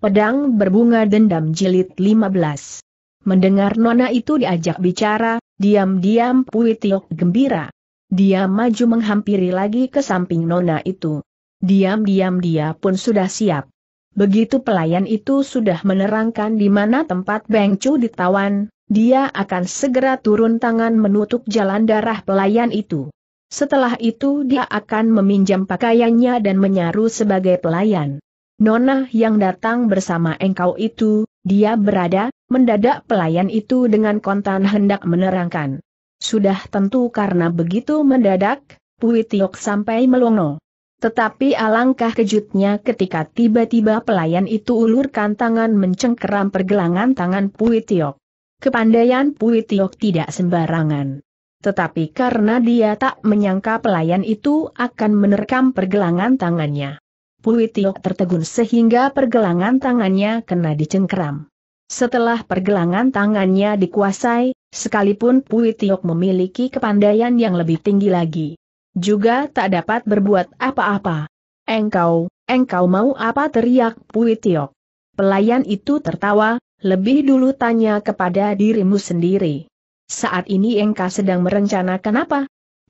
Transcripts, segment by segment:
Pedang Berbunga Dendam Jilid 15 Mendengar Nona itu diajak bicara, diam-diam Pui gembira. Dia maju menghampiri lagi ke samping Nona itu. Diam-diam dia pun sudah siap. Begitu pelayan itu sudah menerangkan di mana tempat Beng Chu ditawan, dia akan segera turun tangan menutup jalan darah pelayan itu. Setelah itu dia akan meminjam pakaiannya dan menyaru sebagai pelayan. Nona yang datang bersama engkau itu, dia berada, mendadak pelayan itu dengan kontan hendak menerangkan. Sudah tentu karena begitu mendadak, Pui Tiok sampai melongo. Tetapi alangkah kejutnya ketika tiba-tiba pelayan itu ulurkan tangan mencengkeram pergelangan tangan Pui Tiok. Kepandaian Pui Tiok tidak sembarangan. Tetapi karena dia tak menyangka pelayan itu akan menerkam pergelangan tangannya. Pui Tiok tertegun sehingga pergelangan tangannya kena dicengkeram. Setelah pergelangan tangannya dikuasai, sekalipun Pui Tiok memiliki kepandaian yang lebih tinggi lagi. Juga tak dapat berbuat apa-apa. Engkau, engkau mau apa teriak Pui Tiok. Pelayan itu tertawa, lebih dulu tanya kepada dirimu sendiri. Saat ini engkau sedang merencanakan apa?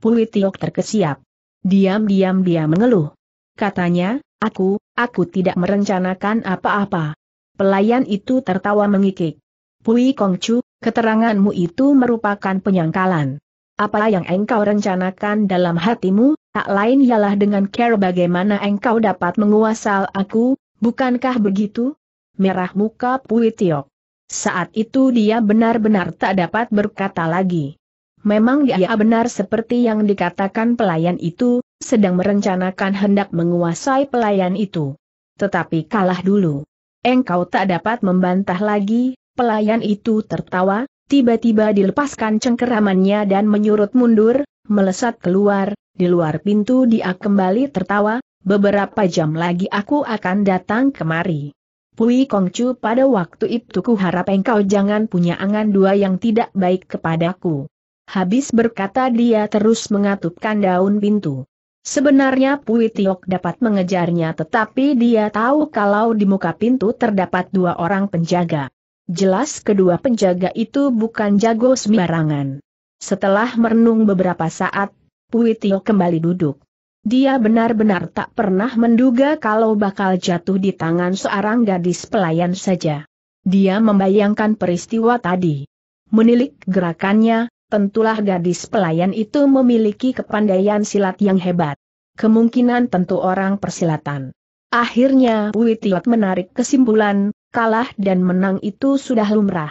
Pui Tiok terkesiap. Diam-diam dia mengeluh. Katanya, Aku, aku tidak merencanakan apa-apa. Pelayan itu tertawa mengikik. Pui Kongcu, keteranganmu itu merupakan penyangkalan. Apa yang engkau rencanakan dalam hatimu, tak lain ialah dengan care bagaimana engkau dapat menguasal aku, bukankah begitu? Merah muka Pui Tiok. Saat itu dia benar-benar tak dapat berkata lagi. Memang dia benar seperti yang dikatakan pelayan itu, sedang merencanakan hendak menguasai pelayan itu. Tetapi kalah dulu. Engkau tak dapat membantah lagi, pelayan itu tertawa, tiba-tiba dilepaskan cengkeramannya dan menyurut mundur, melesat keluar, di luar pintu dia kembali tertawa, beberapa jam lagi aku akan datang kemari. Pui Kongcu pada waktu itu ku harap engkau jangan punya angan dua yang tidak baik kepadaku. Habis berkata dia terus mengatupkan daun pintu. Sebenarnya Pui Tiok dapat mengejarnya tetapi dia tahu kalau di muka pintu terdapat dua orang penjaga. Jelas kedua penjaga itu bukan jago sembarangan. Setelah merenung beberapa saat, Pui Tiok kembali duduk. Dia benar-benar tak pernah menduga kalau bakal jatuh di tangan seorang gadis pelayan saja. Dia membayangkan peristiwa tadi. Menilik gerakannya, tentulah gadis pelayan itu memiliki kepandaian silat yang hebat. Kemungkinan tentu orang persilatan. Akhirnya Witiot menarik kesimpulan, kalah dan menang itu sudah lumrah.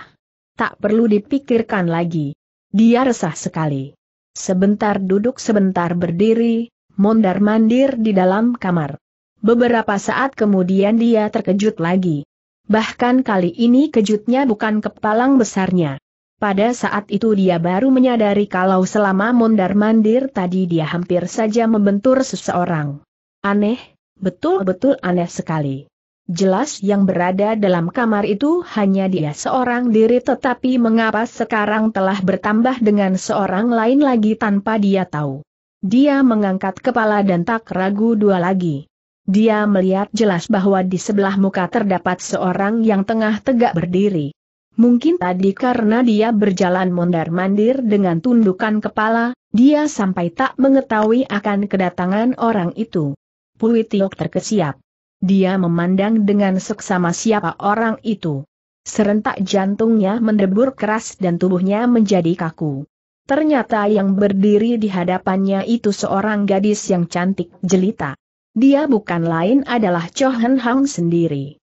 Tak perlu dipikirkan lagi. Dia resah sekali. Sebentar duduk sebentar berdiri, mondar-mandir di dalam kamar. Beberapa saat kemudian dia terkejut lagi. Bahkan kali ini kejutnya bukan kepalang besarnya. Pada saat itu dia baru menyadari kalau selama mondar-mandir tadi dia hampir saja membentur seseorang. Aneh, betul-betul aneh sekali. Jelas yang berada dalam kamar itu hanya dia seorang diri tetapi mengapa sekarang telah bertambah dengan seorang lain lagi tanpa dia tahu. Dia mengangkat kepala dan tak ragu dua lagi. Dia melihat jelas bahwa di sebelah muka terdapat seorang yang tengah tegak berdiri. Mungkin tadi karena dia berjalan mondar-mandir dengan tundukan kepala, dia sampai tak mengetahui akan kedatangan orang itu. Pui terkesiap. Dia memandang dengan seksama siapa orang itu. Serentak jantungnya mendebur keras dan tubuhnya menjadi kaku. Ternyata yang berdiri di hadapannya itu seorang gadis yang cantik jelita. Dia bukan lain adalah Chohen Hang sendiri.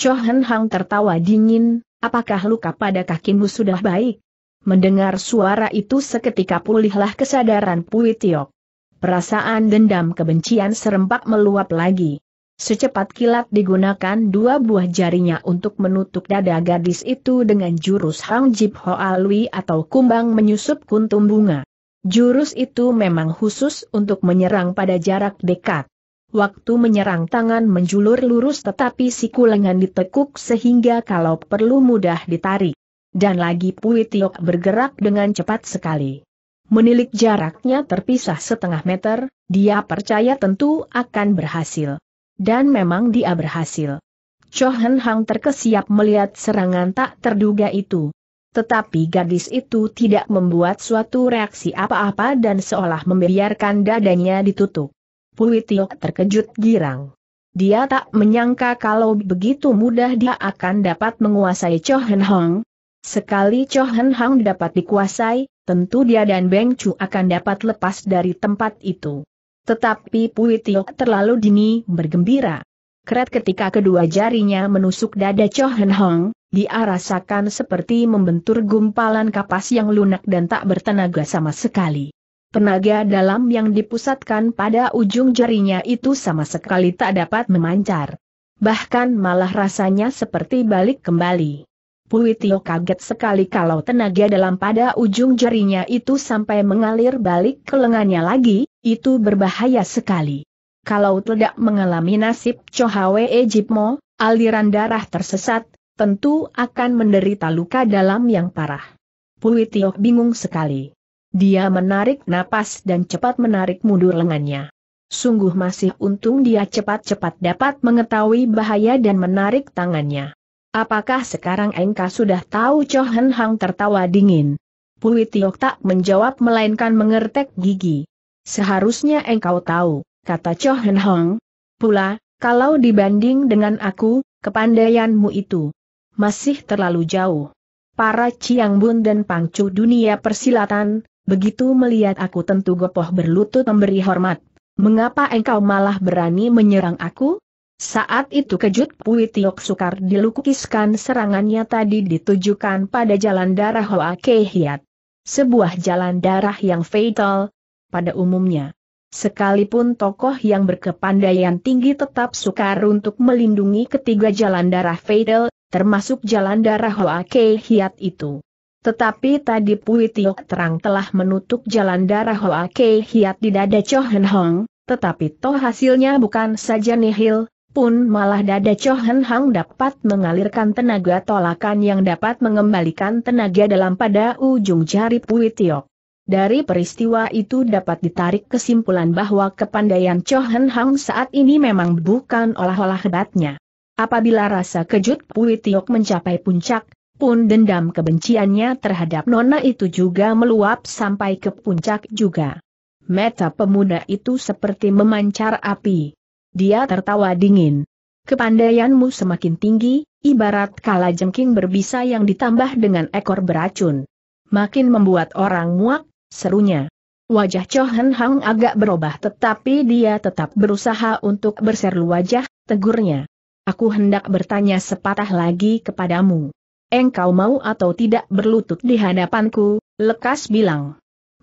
Chohen Hang tertawa dingin, apakah luka pada kakimu sudah baik? Mendengar suara itu seketika pulihlah kesadaran Pui Tiok. Perasaan dendam kebencian serempak meluap lagi. Secepat kilat digunakan dua buah jarinya untuk menutup dada gadis itu dengan jurus Hang Jip Hoa atau kumbang menyusup kuntum bunga. Jurus itu memang khusus untuk menyerang pada jarak dekat. Waktu menyerang tangan menjulur lurus tetapi siku lengan ditekuk sehingga kalau perlu mudah ditarik. Dan lagi Pui Tiok bergerak dengan cepat sekali. Menilik jaraknya terpisah setengah meter, dia percaya tentu akan berhasil. Dan memang dia berhasil. Chohan Hang terkesiap melihat serangan tak terduga itu. Tetapi gadis itu tidak membuat suatu reaksi apa-apa dan seolah membiarkan dadanya ditutup. Pui Tiok terkejut girang. Dia tak menyangka kalau begitu mudah dia akan dapat menguasai Cho Hen Hong. Sekali Cho Hen Hong dapat dikuasai, tentu dia dan Beng Chu akan dapat lepas dari tempat itu. Tetapi Pui Tiok terlalu dini bergembira. Kret ketika kedua jarinya menusuk dada Cho Hen Hong, dia rasakan seperti membentur gumpalan kapas yang lunak dan tak bertenaga sama sekali. Tenaga dalam yang dipusatkan pada ujung jarinya itu sama sekali tak dapat memancar. Bahkan malah rasanya seperti balik kembali. Puitio kaget sekali kalau tenaga dalam pada ujung jarinya itu sampai mengalir balik ke lengannya lagi, itu berbahaya sekali. Kalau tidak mengalami nasib Chohawe Ejipmo, aliran darah tersesat, tentu akan menderita luka dalam yang parah. Puitio bingung sekali. Dia menarik napas dan cepat menarik mundur lengannya. Sungguh masih untung dia cepat-cepat dapat mengetahui bahaya dan menarik tangannya. Apakah sekarang engkau sudah tahu Cho Hen Hang tertawa dingin? Pui Tiok tak menjawab melainkan mengertek gigi. Seharusnya engkau tahu, kata Cho Hen Hang. Pula, kalau dibanding dengan aku, kepandaianmu itu masih terlalu jauh. Para Ciang Bun dan Pangcu dunia persilatan, Begitu melihat aku tentu gopoh berlutut memberi hormat. Mengapa engkau malah berani menyerang aku? Saat itu kejut Pui Tiok Sukar dilukiskan serangannya tadi ditujukan pada jalan darah Hoa Kehiat. Sebuah jalan darah yang fatal, pada umumnya. Sekalipun tokoh yang berkepandaian tinggi tetap sukar untuk melindungi ketiga jalan darah fatal, termasuk jalan darah Hoa Kehiat itu. Tetapi tadi Pui Tiok Terang telah menutup jalan darah Hoa Kei Hiat di dada Chohen Hong, tetapi toh hasilnya bukan saja nihil, pun malah dada Chohen Hong dapat mengalirkan tenaga tolakan yang dapat mengembalikan tenaga dalam pada ujung jari Pui Tiok. Dari peristiwa itu dapat ditarik kesimpulan bahwa kepandaian Chohen Hong saat ini memang bukan olah-olah hebatnya. Apabila rasa kejut Pui Tiok mencapai puncak, pun dendam kebenciannya terhadap nona itu juga meluap sampai ke puncak juga. Meta pemuda itu seperti memancar api. Dia tertawa dingin. Kepandaianmu semakin tinggi, ibarat kala jengking berbisa yang ditambah dengan ekor beracun. Makin membuat orang muak, serunya. Wajah Cho Hang agak berubah tetapi dia tetap berusaha untuk berseru wajah, tegurnya. Aku hendak bertanya sepatah lagi kepadamu engkau mau atau tidak berlutut di hadapanku, lekas bilang.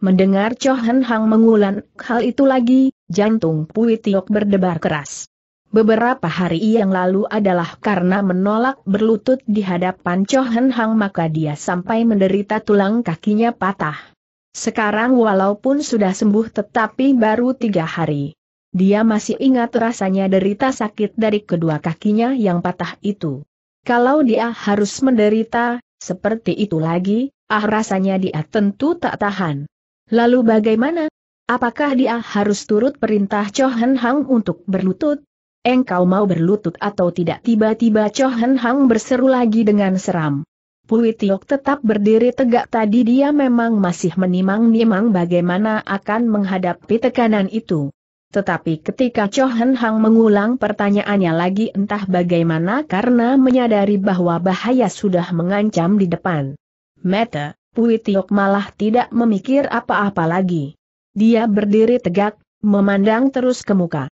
Mendengar Cho Hen Hang mengulang hal itu lagi, jantung Pui Tiok berdebar keras. Beberapa hari yang lalu adalah karena menolak berlutut di hadapan Cho Hen Hang maka dia sampai menderita tulang kakinya patah. Sekarang walaupun sudah sembuh tetapi baru tiga hari. Dia masih ingat rasanya derita sakit dari kedua kakinya yang patah itu. Kalau dia harus menderita, seperti itu lagi, ah rasanya dia tentu tak tahan. Lalu bagaimana? Apakah dia harus turut perintah Chohen Hang untuk berlutut? Engkau mau berlutut atau tidak tiba-tiba Chohen Hang berseru lagi dengan seram. Pui Tiok tetap berdiri tegak tadi dia memang masih menimang-nimang bagaimana akan menghadapi tekanan itu. Tetapi ketika Cho Hen Hang mengulang pertanyaannya lagi entah bagaimana karena menyadari bahwa bahaya sudah mengancam di depan. Meta, Pui Tiok malah tidak memikir apa-apa lagi. Dia berdiri tegak, memandang terus ke muka.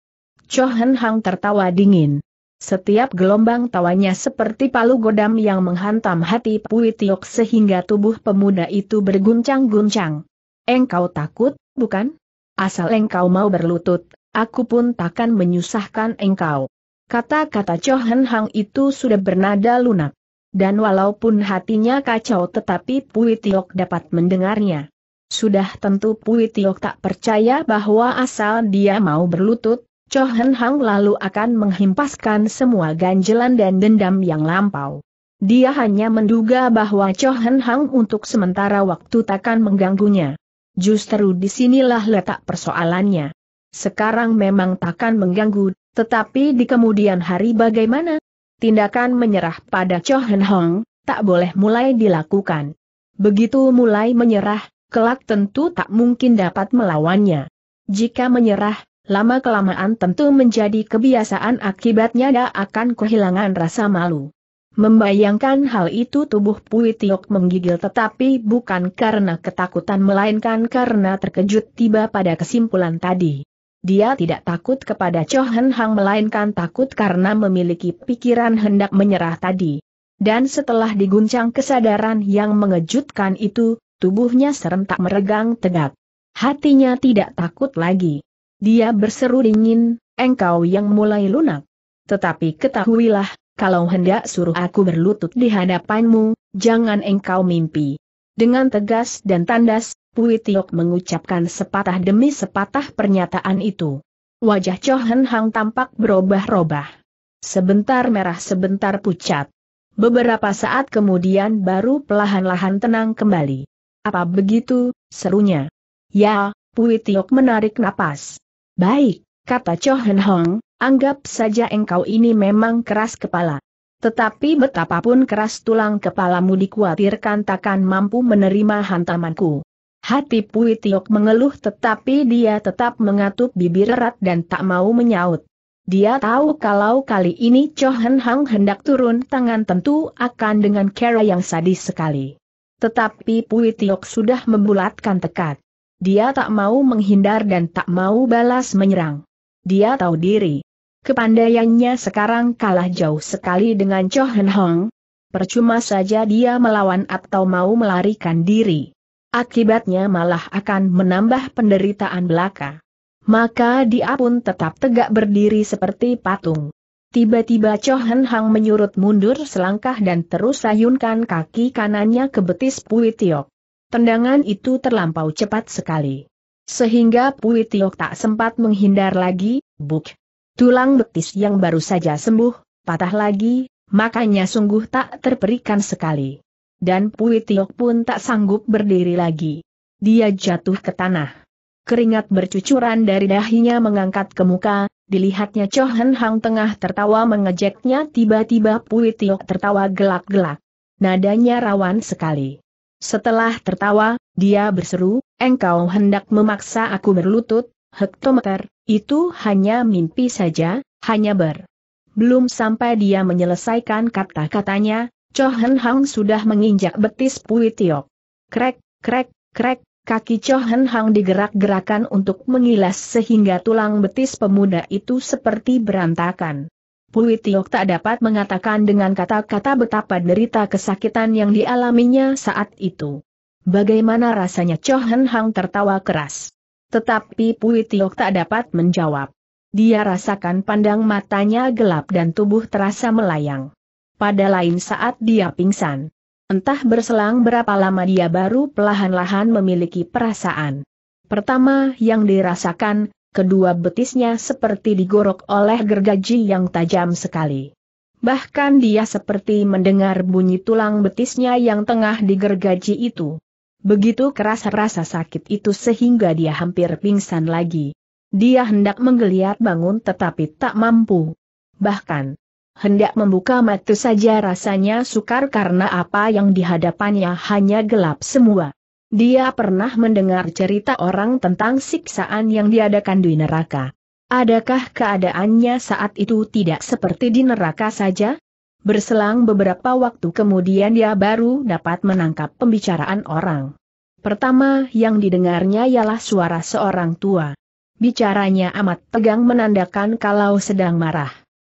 Cho Hen Hang tertawa dingin. Setiap gelombang tawanya seperti palu godam yang menghantam hati Pui Tiok sehingga tubuh pemuda itu berguncang-guncang. Engkau takut, bukan? Asal engkau mau berlutut, aku pun takkan menyusahkan engkau. Kata-kata Chohen Hang itu sudah bernada lunak. Dan walaupun hatinya kacau tetapi Pui Tiok dapat mendengarnya. Sudah tentu Pui Tiok tak percaya bahwa asal dia mau berlutut, Chohen Hang lalu akan menghimpaskan semua ganjelan dan dendam yang lampau. Dia hanya menduga bahwa Chohen Hang untuk sementara waktu takkan mengganggunya. Justru disinilah letak persoalannya. Sekarang memang takkan mengganggu, tetapi di kemudian hari bagaimana? Tindakan menyerah pada Cho Hen Hong, tak boleh mulai dilakukan. Begitu mulai menyerah, kelak tentu tak mungkin dapat melawannya. Jika menyerah, lama-kelamaan tentu menjadi kebiasaan akibatnya dia akan kehilangan rasa malu. Membayangkan hal itu tubuh Pui Tiok menggigil tetapi bukan karena ketakutan melainkan karena terkejut tiba pada kesimpulan tadi. Dia tidak takut kepada Cho Hen Hang melainkan takut karena memiliki pikiran hendak menyerah tadi. Dan setelah diguncang kesadaran yang mengejutkan itu, tubuhnya serentak meregang tegak. Hatinya tidak takut lagi. Dia berseru dingin, engkau yang mulai lunak. Tetapi ketahuilah, kalau hendak suruh aku berlutut di hadapanmu, jangan engkau mimpi. Dengan tegas dan tandas, Pui Tiok mengucapkan sepatah demi sepatah pernyataan itu. Wajah Cho Hen Hang tampak berubah ubah Sebentar merah sebentar pucat. Beberapa saat kemudian baru pelahan lahan tenang kembali. Apa begitu, serunya. Ya, Pui Tiok menarik napas. Baik, kata Cho Hen Hong, Anggap saja engkau ini memang keras kepala. Tetapi betapapun keras tulang kepalamu dikhawatirkan takkan mampu menerima hantamanku. Hati Pui Tiok mengeluh tetapi dia tetap mengatup bibir erat dan tak mau menyaut. Dia tahu kalau kali ini Cho Hen Hang hendak turun tangan tentu akan dengan cara yang sadis sekali. Tetapi Pui Tiok sudah membulatkan tekad. Dia tak mau menghindar dan tak mau balas menyerang. Dia tahu diri. Kepandaiannya sekarang kalah jauh sekali dengan Cho Hen Hong. Percuma saja dia melawan atau mau melarikan diri. Akibatnya malah akan menambah penderitaan belaka. Maka dia pun tetap tegak berdiri seperti patung. Tiba-tiba Cho Hen Hang menyurut mundur selangkah dan terus sayunkan kaki kanannya ke betis Pui Tiok. Tendangan itu terlampau cepat sekali. Sehingga Pui Tiok tak sempat menghindar lagi, buk, Tulang betis yang baru saja sembuh, patah lagi, makanya sungguh tak terperikan sekali. Dan Pui Tiok pun tak sanggup berdiri lagi. Dia jatuh ke tanah. Keringat bercucuran dari dahinya mengangkat ke muka, dilihatnya Cho Hang tengah tertawa mengejeknya tiba-tiba Pui Tiok tertawa gelak-gelak. Nadanya rawan sekali. Setelah tertawa, dia berseru, engkau hendak memaksa aku berlutut, hektometer, itu hanya mimpi saja, hanya ber. Belum sampai dia menyelesaikan kata-katanya, Cho Hen Hang sudah menginjak betis Pui Tiok. Krek, krek, krek, kaki Cho Hen Hang digerak-gerakan untuk mengilas sehingga tulang betis pemuda itu seperti berantakan. Pui Tiok tak dapat mengatakan dengan kata-kata betapa derita kesakitan yang dialaminya saat itu. Bagaimana rasanya Cho Hen Hang tertawa keras. Tetapi Pui Tiok tak dapat menjawab. Dia rasakan pandang matanya gelap dan tubuh terasa melayang. Pada lain saat dia pingsan. Entah berselang berapa lama dia baru perlahan-lahan memiliki perasaan. Pertama yang dirasakan, kedua betisnya seperti digorok oleh gergaji yang tajam sekali. Bahkan dia seperti mendengar bunyi tulang betisnya yang tengah digergaji itu. Begitu keras rasa sakit itu sehingga dia hampir pingsan lagi. Dia hendak menggeliat bangun tetapi tak mampu. Bahkan, hendak membuka mata saja rasanya sukar karena apa yang dihadapannya hanya gelap semua. Dia pernah mendengar cerita orang tentang siksaan yang diadakan di neraka. Adakah keadaannya saat itu tidak seperti di neraka saja? Berselang beberapa waktu kemudian dia baru dapat menangkap pembicaraan orang. Pertama yang didengarnya ialah suara seorang tua. Bicaranya amat tegang menandakan kalau sedang marah.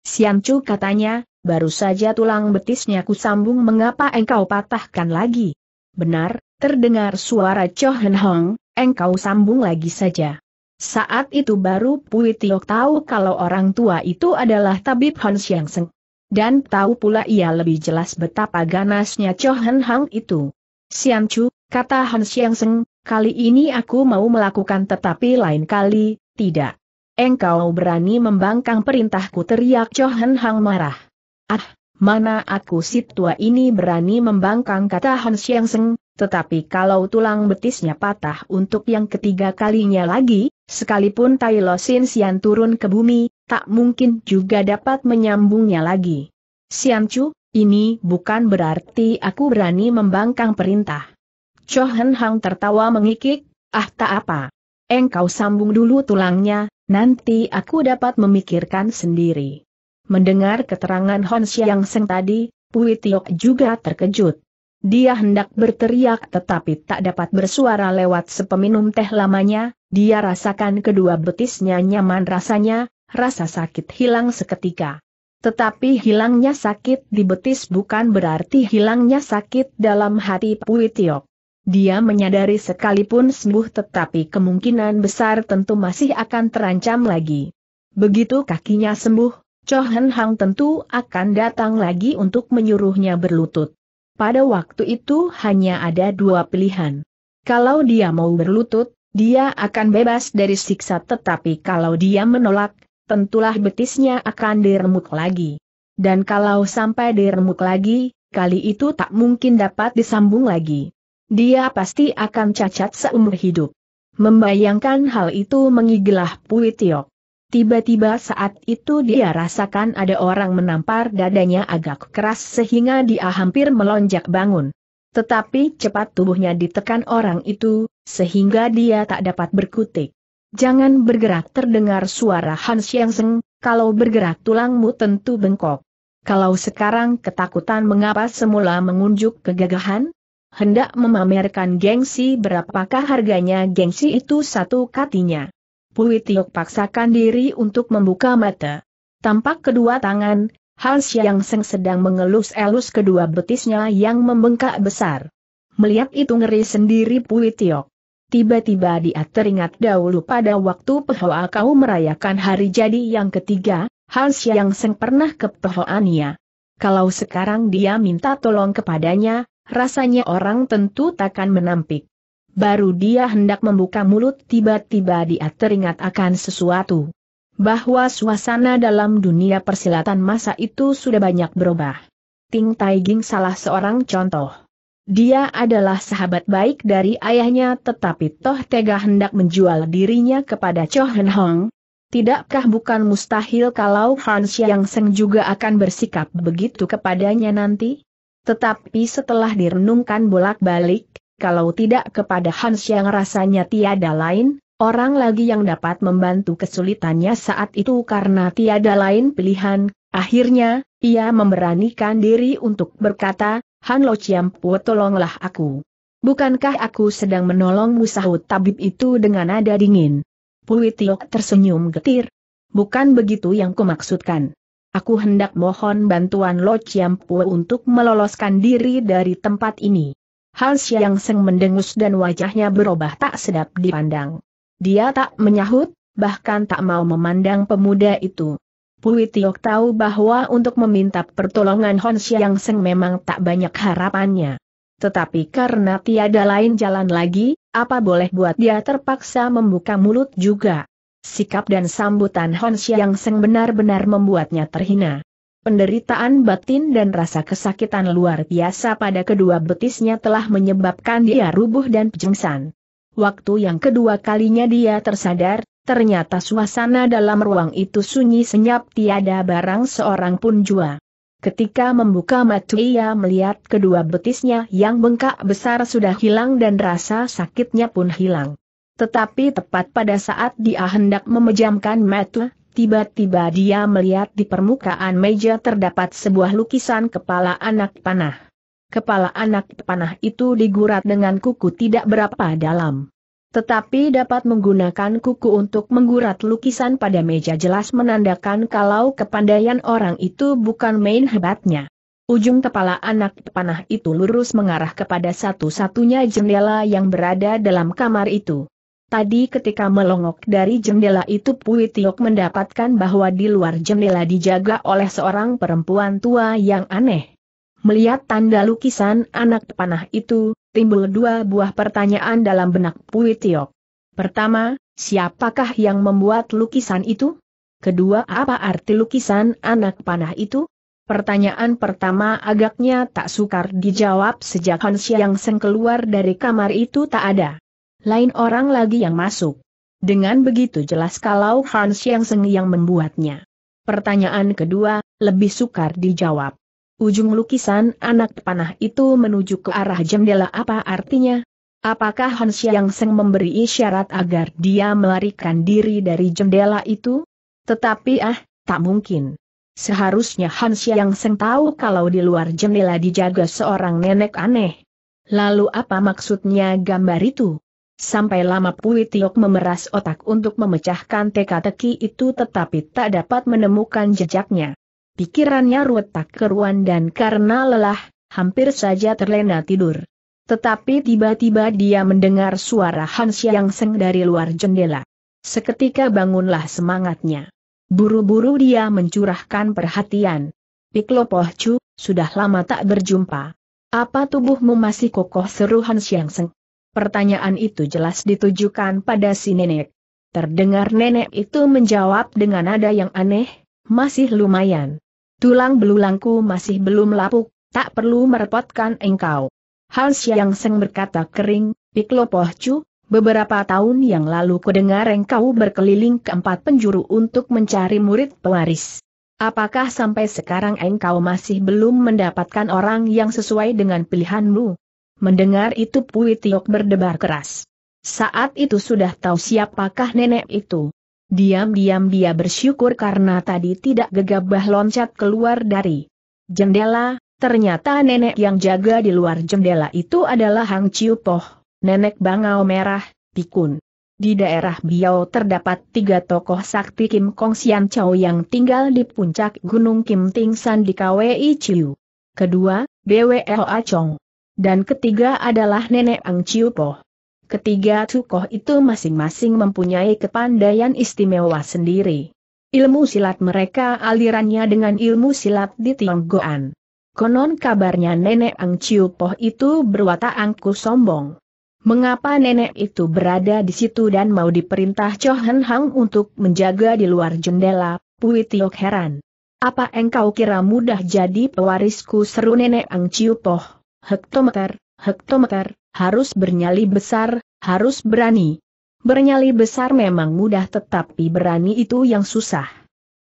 Siancu katanya, baru saja tulang betisnya kusambung mengapa engkau patahkan lagi. Benar, terdengar suara Chohen Hong, engkau sambung lagi saja. Saat itu baru Pui Tiok tahu kalau orang tua itu adalah tabib Hon Siang Seng. Dan tahu pula ia lebih jelas betapa ganasnya Cho Hen Hang itu. Sian Chu, kata Han Xiang Seng, kali ini aku mau melakukan tetapi lain kali, tidak. Engkau berani membangkang perintahku teriak Cho Hen Hang marah. Ah, mana aku si tua ini berani membangkang kata Han Xiang Seng, tetapi kalau tulang betisnya patah untuk yang ketiga kalinya lagi, sekalipun Tai Lo Sin Sian turun ke bumi, tak mungkin juga dapat menyambungnya lagi. Sian ini bukan berarti aku berani membangkang perintah. Cho Hen Hang tertawa mengikik, ah tak apa. Engkau sambung dulu tulangnya, nanti aku dapat memikirkan sendiri. Mendengar keterangan Hon Xiang Seng tadi, Pui Tiok juga terkejut. Dia hendak berteriak tetapi tak dapat bersuara lewat sepeminum teh lamanya, dia rasakan kedua betisnya nyaman rasanya, rasa sakit hilang seketika. Tetapi hilangnya sakit di betis bukan berarti hilangnya sakit dalam hati Pui Dia menyadari sekalipun sembuh tetapi kemungkinan besar tentu masih akan terancam lagi. Begitu kakinya sembuh, Cho Hen Hang tentu akan datang lagi untuk menyuruhnya berlutut. Pada waktu itu hanya ada dua pilihan. Kalau dia mau berlutut, dia akan bebas dari siksa tetapi kalau dia menolak, tentulah betisnya akan diremuk lagi. Dan kalau sampai diremuk lagi, kali itu tak mungkin dapat disambung lagi. Dia pasti akan cacat seumur hidup. Membayangkan hal itu mengigilah Pui Tiok. Tiba-tiba saat itu dia rasakan ada orang menampar dadanya agak keras sehingga dia hampir melonjak bangun. Tetapi cepat tubuhnya ditekan orang itu, sehingga dia tak dapat berkutik. Jangan bergerak terdengar suara Han Xiang Seng, kalau bergerak tulangmu tentu bengkok. Kalau sekarang ketakutan mengapa semula mengunjuk kegagahan? Hendak memamerkan gengsi berapakah harganya gengsi itu satu katinya. Pui Tiok paksakan diri untuk membuka mata. Tampak kedua tangan, Hans Siang Seng sedang mengelus-elus kedua betisnya yang membengkak besar. Melihat itu ngeri sendiri Pui Tiok. Tiba-tiba dia teringat dahulu pada waktu Pehoa kau merayakan hari jadi yang ketiga, hal Yang Seng pernah ke Kalau sekarang dia minta tolong kepadanya, rasanya orang tentu takkan menampik. Baru dia hendak membuka mulut tiba-tiba dia teringat akan sesuatu. Bahwa suasana dalam dunia persilatan masa itu sudah banyak berubah. Ting Tai Ging salah seorang contoh. Dia adalah sahabat baik dari ayahnya tetapi Toh Tega hendak menjual dirinya kepada Cho Hen Hong. Tidakkah bukan mustahil kalau Han Xiang Seng juga akan bersikap begitu kepadanya nanti? Tetapi setelah direnungkan bolak-balik, kalau tidak kepada Han Xiang rasanya tiada lain, orang lagi yang dapat membantu kesulitannya saat itu karena tiada lain pilihan, akhirnya, ia memberanikan diri untuk berkata, Han Lo Chiampu oh, tolonglah aku. Bukankah aku sedang menolongmu sahut tabib itu dengan nada dingin? Pui Tiok tersenyum getir. Bukan begitu yang kumaksudkan. Aku hendak mohon bantuan Lo Chiampu untuk meloloskan diri dari tempat ini. Han Xiang Seng mendengus dan wajahnya berubah tak sedap dipandang. Dia tak menyahut, bahkan tak mau memandang pemuda itu. Pui Tiok tahu bahwa untuk meminta pertolongan Hon Xiang Seng memang tak banyak harapannya. Tetapi karena tiada lain jalan lagi, apa boleh buat dia terpaksa membuka mulut juga. Sikap dan sambutan Hon Xiang Seng benar-benar membuatnya terhina. Penderitaan batin dan rasa kesakitan luar biasa pada kedua betisnya telah menyebabkan dia rubuh dan pejengsan. Waktu yang kedua kalinya dia tersadar, Ternyata suasana dalam ruang itu sunyi senyap tiada barang seorang pun jua. Ketika membuka mata ia melihat kedua betisnya yang bengkak besar sudah hilang dan rasa sakitnya pun hilang. Tetapi tepat pada saat dia hendak memejamkan mata, tiba-tiba dia melihat di permukaan meja terdapat sebuah lukisan kepala anak panah. Kepala anak panah itu digurat dengan kuku tidak berapa dalam. Tetapi dapat menggunakan kuku untuk menggurat lukisan pada meja jelas menandakan kalau kepandaian orang itu bukan main hebatnya. Ujung kepala anak panah itu lurus mengarah kepada satu-satunya jendela yang berada dalam kamar itu. Tadi ketika melongok dari jendela itu Pui Tiok mendapatkan bahwa di luar jendela dijaga oleh seorang perempuan tua yang aneh. Melihat tanda lukisan anak panah itu, timbul dua buah pertanyaan dalam benak Pui Tiok. Pertama, siapakah yang membuat lukisan itu? Kedua, apa arti lukisan anak panah itu? Pertanyaan pertama agaknya tak sukar dijawab sejak Han yang Seng keluar dari kamar itu tak ada. Lain orang lagi yang masuk. Dengan begitu jelas kalau Han yang Seng yang membuatnya. Pertanyaan kedua, lebih sukar dijawab. Ujung lukisan anak panah itu menuju ke arah jendela apa artinya? Apakah Han Xiang Seng memberi isyarat agar dia melarikan diri dari jendela itu? Tetapi ah, tak mungkin. Seharusnya Han Xiang Seng tahu kalau di luar jendela dijaga seorang nenek aneh. Lalu apa maksudnya gambar itu? Sampai lama Pui Tiok memeras otak untuk memecahkan teka-teki itu tetapi tak dapat menemukan jejaknya. Pikirannya retak keruan dan karena lelah, hampir saja terlena tidur. Tetapi tiba-tiba dia mendengar suara Han yang Seng dari luar jendela. Seketika bangunlah semangatnya. Buru-buru dia mencurahkan perhatian. Piklo Pohcu, sudah lama tak berjumpa. Apa tubuhmu masih kokoh seru Han yang Seng? Pertanyaan itu jelas ditujukan pada si nenek. Terdengar nenek itu menjawab dengan nada yang aneh, masih lumayan. Tulang belulangku masih belum lapuk, tak perlu merepotkan engkau. Hans Yang Seng berkata kering, Piklo Pohcu, beberapa tahun yang lalu kudengar engkau berkeliling keempat penjuru untuk mencari murid pewaris. Apakah sampai sekarang engkau masih belum mendapatkan orang yang sesuai dengan pilihanmu? Mendengar itu Pui Tiok berdebar keras. Saat itu sudah tahu siapakah nenek itu. Diam-diam dia bersyukur karena tadi tidak gegabah loncat keluar dari jendela, ternyata nenek yang jaga di luar jendela itu adalah Hang Chiu Poh, nenek bangau merah, pikun. Di daerah Biao terdapat tiga tokoh sakti Kim Kong Sian Chow yang tinggal di puncak Gunung Kim Ting San di KWI Chiu. Kedua, BWL Chong. Dan ketiga adalah Nenek Ang Chiu Poh. Ketiga tokoh itu masing-masing mempunyai kepandaian istimewa sendiri. Ilmu silat mereka alirannya dengan ilmu silat di Tionggoan. Konon kabarnya nenek Ang Chiu Poh itu berwatak angku sombong. Mengapa nenek itu berada di situ dan mau diperintah Chohan Hang untuk menjaga di luar jendela, Pui Tiok heran. Apa engkau kira mudah jadi pewarisku seru nenek Ang Chiu Poh? Hektometer, hektometer, harus bernyali besar, harus berani. Bernyali besar memang mudah tetapi berani itu yang susah.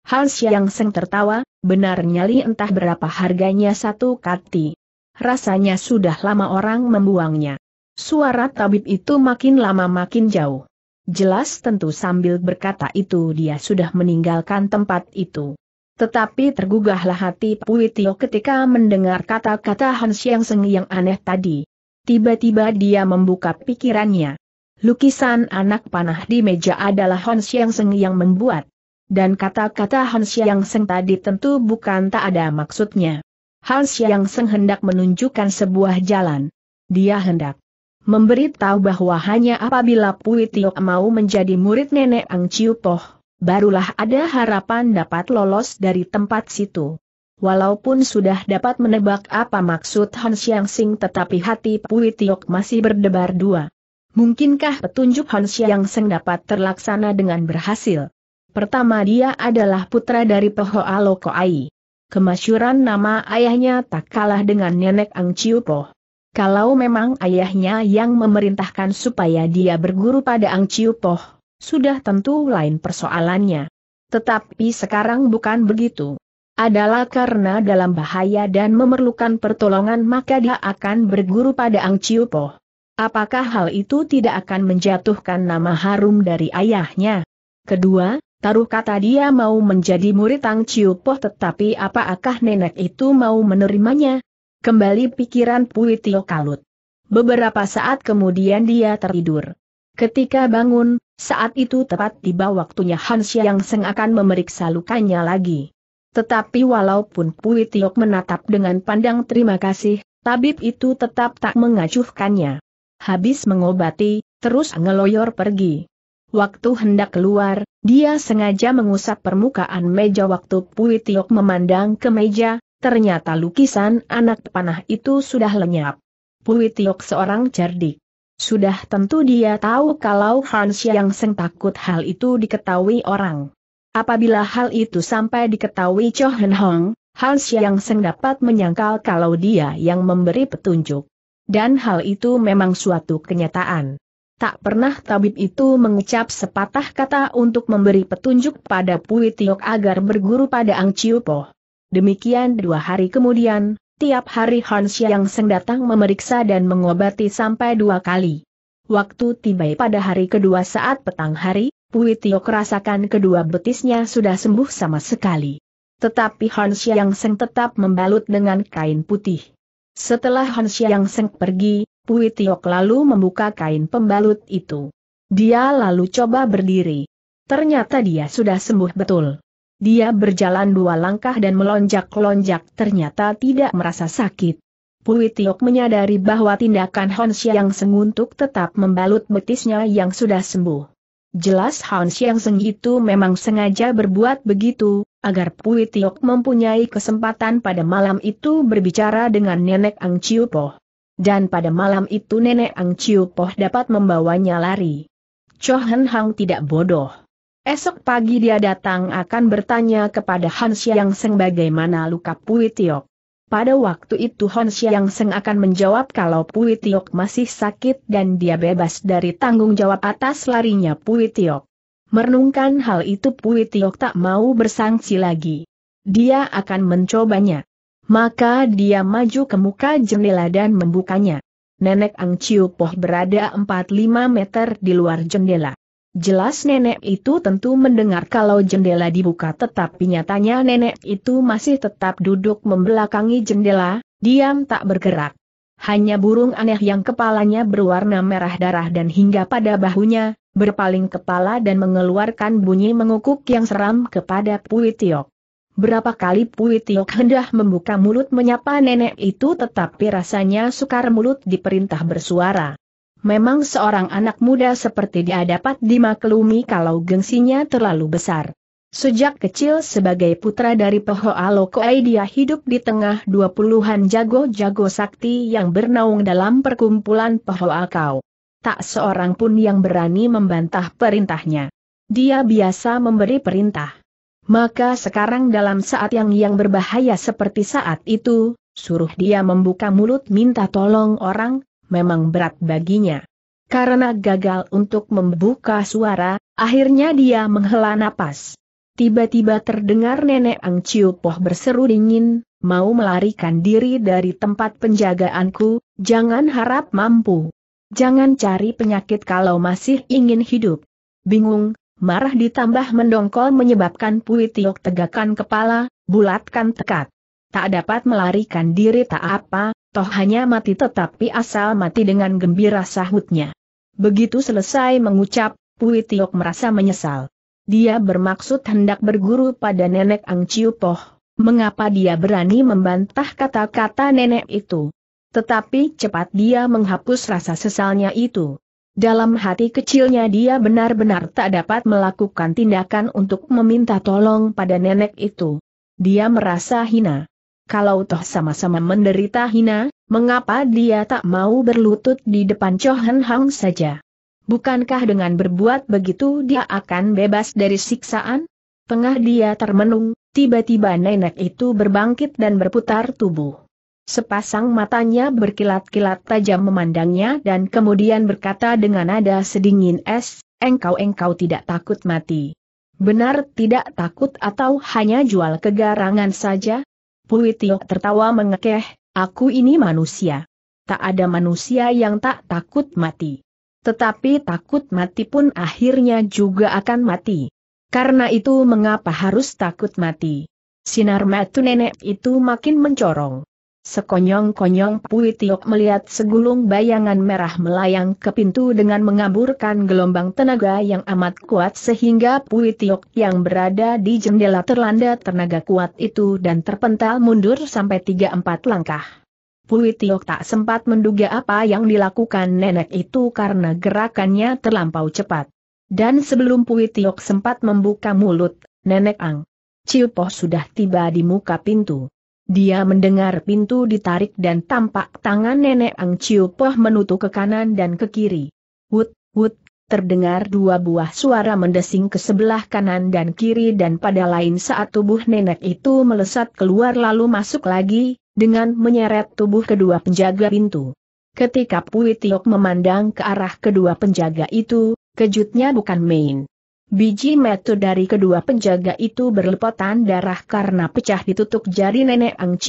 Hans Yang Seng tertawa, benar nyali entah berapa harganya satu kati. Rasanya sudah lama orang membuangnya. Suara tabib itu makin lama makin jauh. Jelas tentu sambil berkata itu dia sudah meninggalkan tempat itu. Tetapi tergugahlah hati Pui ketika mendengar kata-kata Hans Yang Seng yang aneh tadi. Tiba-tiba dia membuka pikirannya. Lukisan anak panah di meja adalah Hon Xiang Seng yang membuat. Dan kata-kata Hon Xiang Seng tadi tentu bukan tak ada maksudnya. Hon Xiang Seng hendak menunjukkan sebuah jalan. Dia hendak memberitahu bahwa hanya apabila Pui Tiok mau menjadi murid nenek Ang Chiu Poh, barulah ada harapan dapat lolos dari tempat situ. Walaupun sudah dapat menebak apa maksud Han Sing, tetapi hati Pui Tiok masih berdebar dua. Mungkinkah petunjuk Han Sing dapat terlaksana dengan berhasil? Pertama dia adalah putra dari Poho Alokoi. Kemasyuran nama ayahnya tak kalah dengan nenek Ang po. Kalau memang ayahnya yang memerintahkan supaya dia berguru pada Ang po, sudah tentu lain persoalannya. Tetapi sekarang bukan begitu adalah karena dalam bahaya dan memerlukan pertolongan maka dia akan berguru pada Ang Chiu Apakah hal itu tidak akan menjatuhkan nama harum dari ayahnya? Kedua, taruh kata dia mau menjadi murid Ang Chiu Po tetapi apakah nenek itu mau menerimanya? Kembali pikiran Pui Tio kalut. Beberapa saat kemudian dia tertidur. Ketika bangun, saat itu tepat tiba waktunya Hans Yang Seng akan memeriksa lukanya lagi. Tetapi walaupun Pui Tiok menatap dengan pandang terima kasih, tabib itu tetap tak mengacuhkannya. Habis mengobati, terus ngeloyor pergi. Waktu hendak keluar, dia sengaja mengusap permukaan meja waktu Pui Tiok memandang ke meja, ternyata lukisan anak panah itu sudah lenyap. Pui Tiok seorang cerdik. Sudah tentu dia tahu kalau Hans Yang sengtakut takut hal itu diketahui orang. Apabila hal itu sampai diketahui Cho Hen Hong, Hal Xiang Seng dapat menyangkal kalau dia yang memberi petunjuk. Dan hal itu memang suatu kenyataan. Tak pernah tabib itu mengucap sepatah kata untuk memberi petunjuk pada Pui Tiok agar berguru pada Ang Chiu Po. Demikian dua hari kemudian, tiap hari Han yang Seng datang memeriksa dan mengobati sampai dua kali. Waktu tiba pada hari kedua saat petang hari, Pui Tiok rasakan kedua betisnya sudah sembuh sama sekali. Tetapi Han Xiang Seng tetap membalut dengan kain putih. Setelah Han Xiang Seng pergi, Pui Tiok lalu membuka kain pembalut itu. Dia lalu coba berdiri. Ternyata dia sudah sembuh betul. Dia berjalan dua langkah dan melonjak-lonjak ternyata tidak merasa sakit. Pui Tiok menyadari bahwa tindakan Han Xiang Seng untuk tetap membalut betisnya yang sudah sembuh Jelas Han Xiang Seng itu memang sengaja berbuat begitu, agar Pui Tiok mempunyai kesempatan pada malam itu berbicara dengan Nenek Ang Chiu Poh. Dan pada malam itu Nenek Ang Chiu Poh dapat membawanya lari. Cho Hang tidak bodoh. Esok pagi dia datang akan bertanya kepada Han Xiang Seng bagaimana luka Pui Tiok. Pada waktu itu Hon Xiang Seng akan menjawab kalau Pui Tiok masih sakit dan dia bebas dari tanggung jawab atas larinya Pui Tiok. Merenungkan hal itu Pui Tiok tak mau bersangsi lagi. Dia akan mencobanya. Maka dia maju ke muka jendela dan membukanya. Nenek Ang Chiu Poh berada 4-5 meter di luar jendela. Jelas nenek itu tentu mendengar kalau jendela dibuka tetapi nyatanya nenek itu masih tetap duduk membelakangi jendela, diam tak bergerak. Hanya burung aneh yang kepalanya berwarna merah darah dan hingga pada bahunya, berpaling kepala dan mengeluarkan bunyi mengukuk yang seram kepada Pui Berapa kali Pui Tiok hendah membuka mulut menyapa nenek itu tetapi rasanya sukar mulut diperintah bersuara. Memang seorang anak muda seperti dia dapat dimaklumi kalau gengsinya terlalu besar. Sejak kecil sebagai putra dari Peho Lokoai dia hidup di tengah dua puluhan jago-jago sakti yang bernaung dalam perkumpulan Peho Kau. Tak seorang pun yang berani membantah perintahnya. Dia biasa memberi perintah. Maka sekarang dalam saat yang yang berbahaya seperti saat itu, suruh dia membuka mulut minta tolong orang, memang berat baginya. Karena gagal untuk membuka suara, akhirnya dia menghela napas. Tiba-tiba terdengar nenek Ang Chiu Poh berseru dingin, mau melarikan diri dari tempat penjagaanku, jangan harap mampu. Jangan cari penyakit kalau masih ingin hidup. Bingung, marah ditambah mendongkol menyebabkan Pui Tiok tegakkan kepala, bulatkan tekat. Tak dapat melarikan diri tak apa, toh hanya mati tetapi asal mati dengan gembira sahutnya. Begitu selesai mengucap, Pui Tiok merasa menyesal. Dia bermaksud hendak berguru pada nenek Ang Chiu Poh, mengapa dia berani membantah kata-kata nenek itu. Tetapi cepat dia menghapus rasa sesalnya itu. Dalam hati kecilnya dia benar-benar tak dapat melakukan tindakan untuk meminta tolong pada nenek itu. Dia merasa hina kalau toh sama-sama menderita hina, mengapa dia tak mau berlutut di depan Chohan Hang saja? Bukankah dengan berbuat begitu dia akan bebas dari siksaan? Tengah dia termenung, tiba-tiba nenek itu berbangkit dan berputar tubuh. Sepasang matanya berkilat-kilat tajam memandangnya dan kemudian berkata dengan nada sedingin es, engkau-engkau tidak takut mati. Benar tidak takut atau hanya jual kegarangan saja? Pui Tio tertawa mengekeh, aku ini manusia. Tak ada manusia yang tak takut mati. Tetapi takut mati pun akhirnya juga akan mati. Karena itu mengapa harus takut mati? Sinar matu nenek itu makin mencorong. Sekonyong-konyong Pui Tiok melihat segulung bayangan merah melayang ke pintu dengan mengaburkan gelombang tenaga yang amat kuat sehingga Pui Tiok yang berada di jendela terlanda tenaga kuat itu dan terpental mundur sampai tiga empat langkah. Pui Tiok tak sempat menduga apa yang dilakukan nenek itu karena gerakannya terlampau cepat. Dan sebelum Pui Tiok sempat membuka mulut, nenek Ang Ciupoh sudah tiba di muka pintu. Dia mendengar pintu ditarik dan tampak tangan nenek Ang Chiu Poh menutup ke kanan dan ke kiri. Wut, wut, terdengar dua buah suara mendesing ke sebelah kanan dan kiri dan pada lain saat tubuh nenek itu melesat keluar lalu masuk lagi, dengan menyeret tubuh kedua penjaga pintu. Ketika Pui Tiok memandang ke arah kedua penjaga itu, kejutnya bukan main. Biji metu dari kedua penjaga itu berlepotan darah karena pecah ditutup jari nenek Ang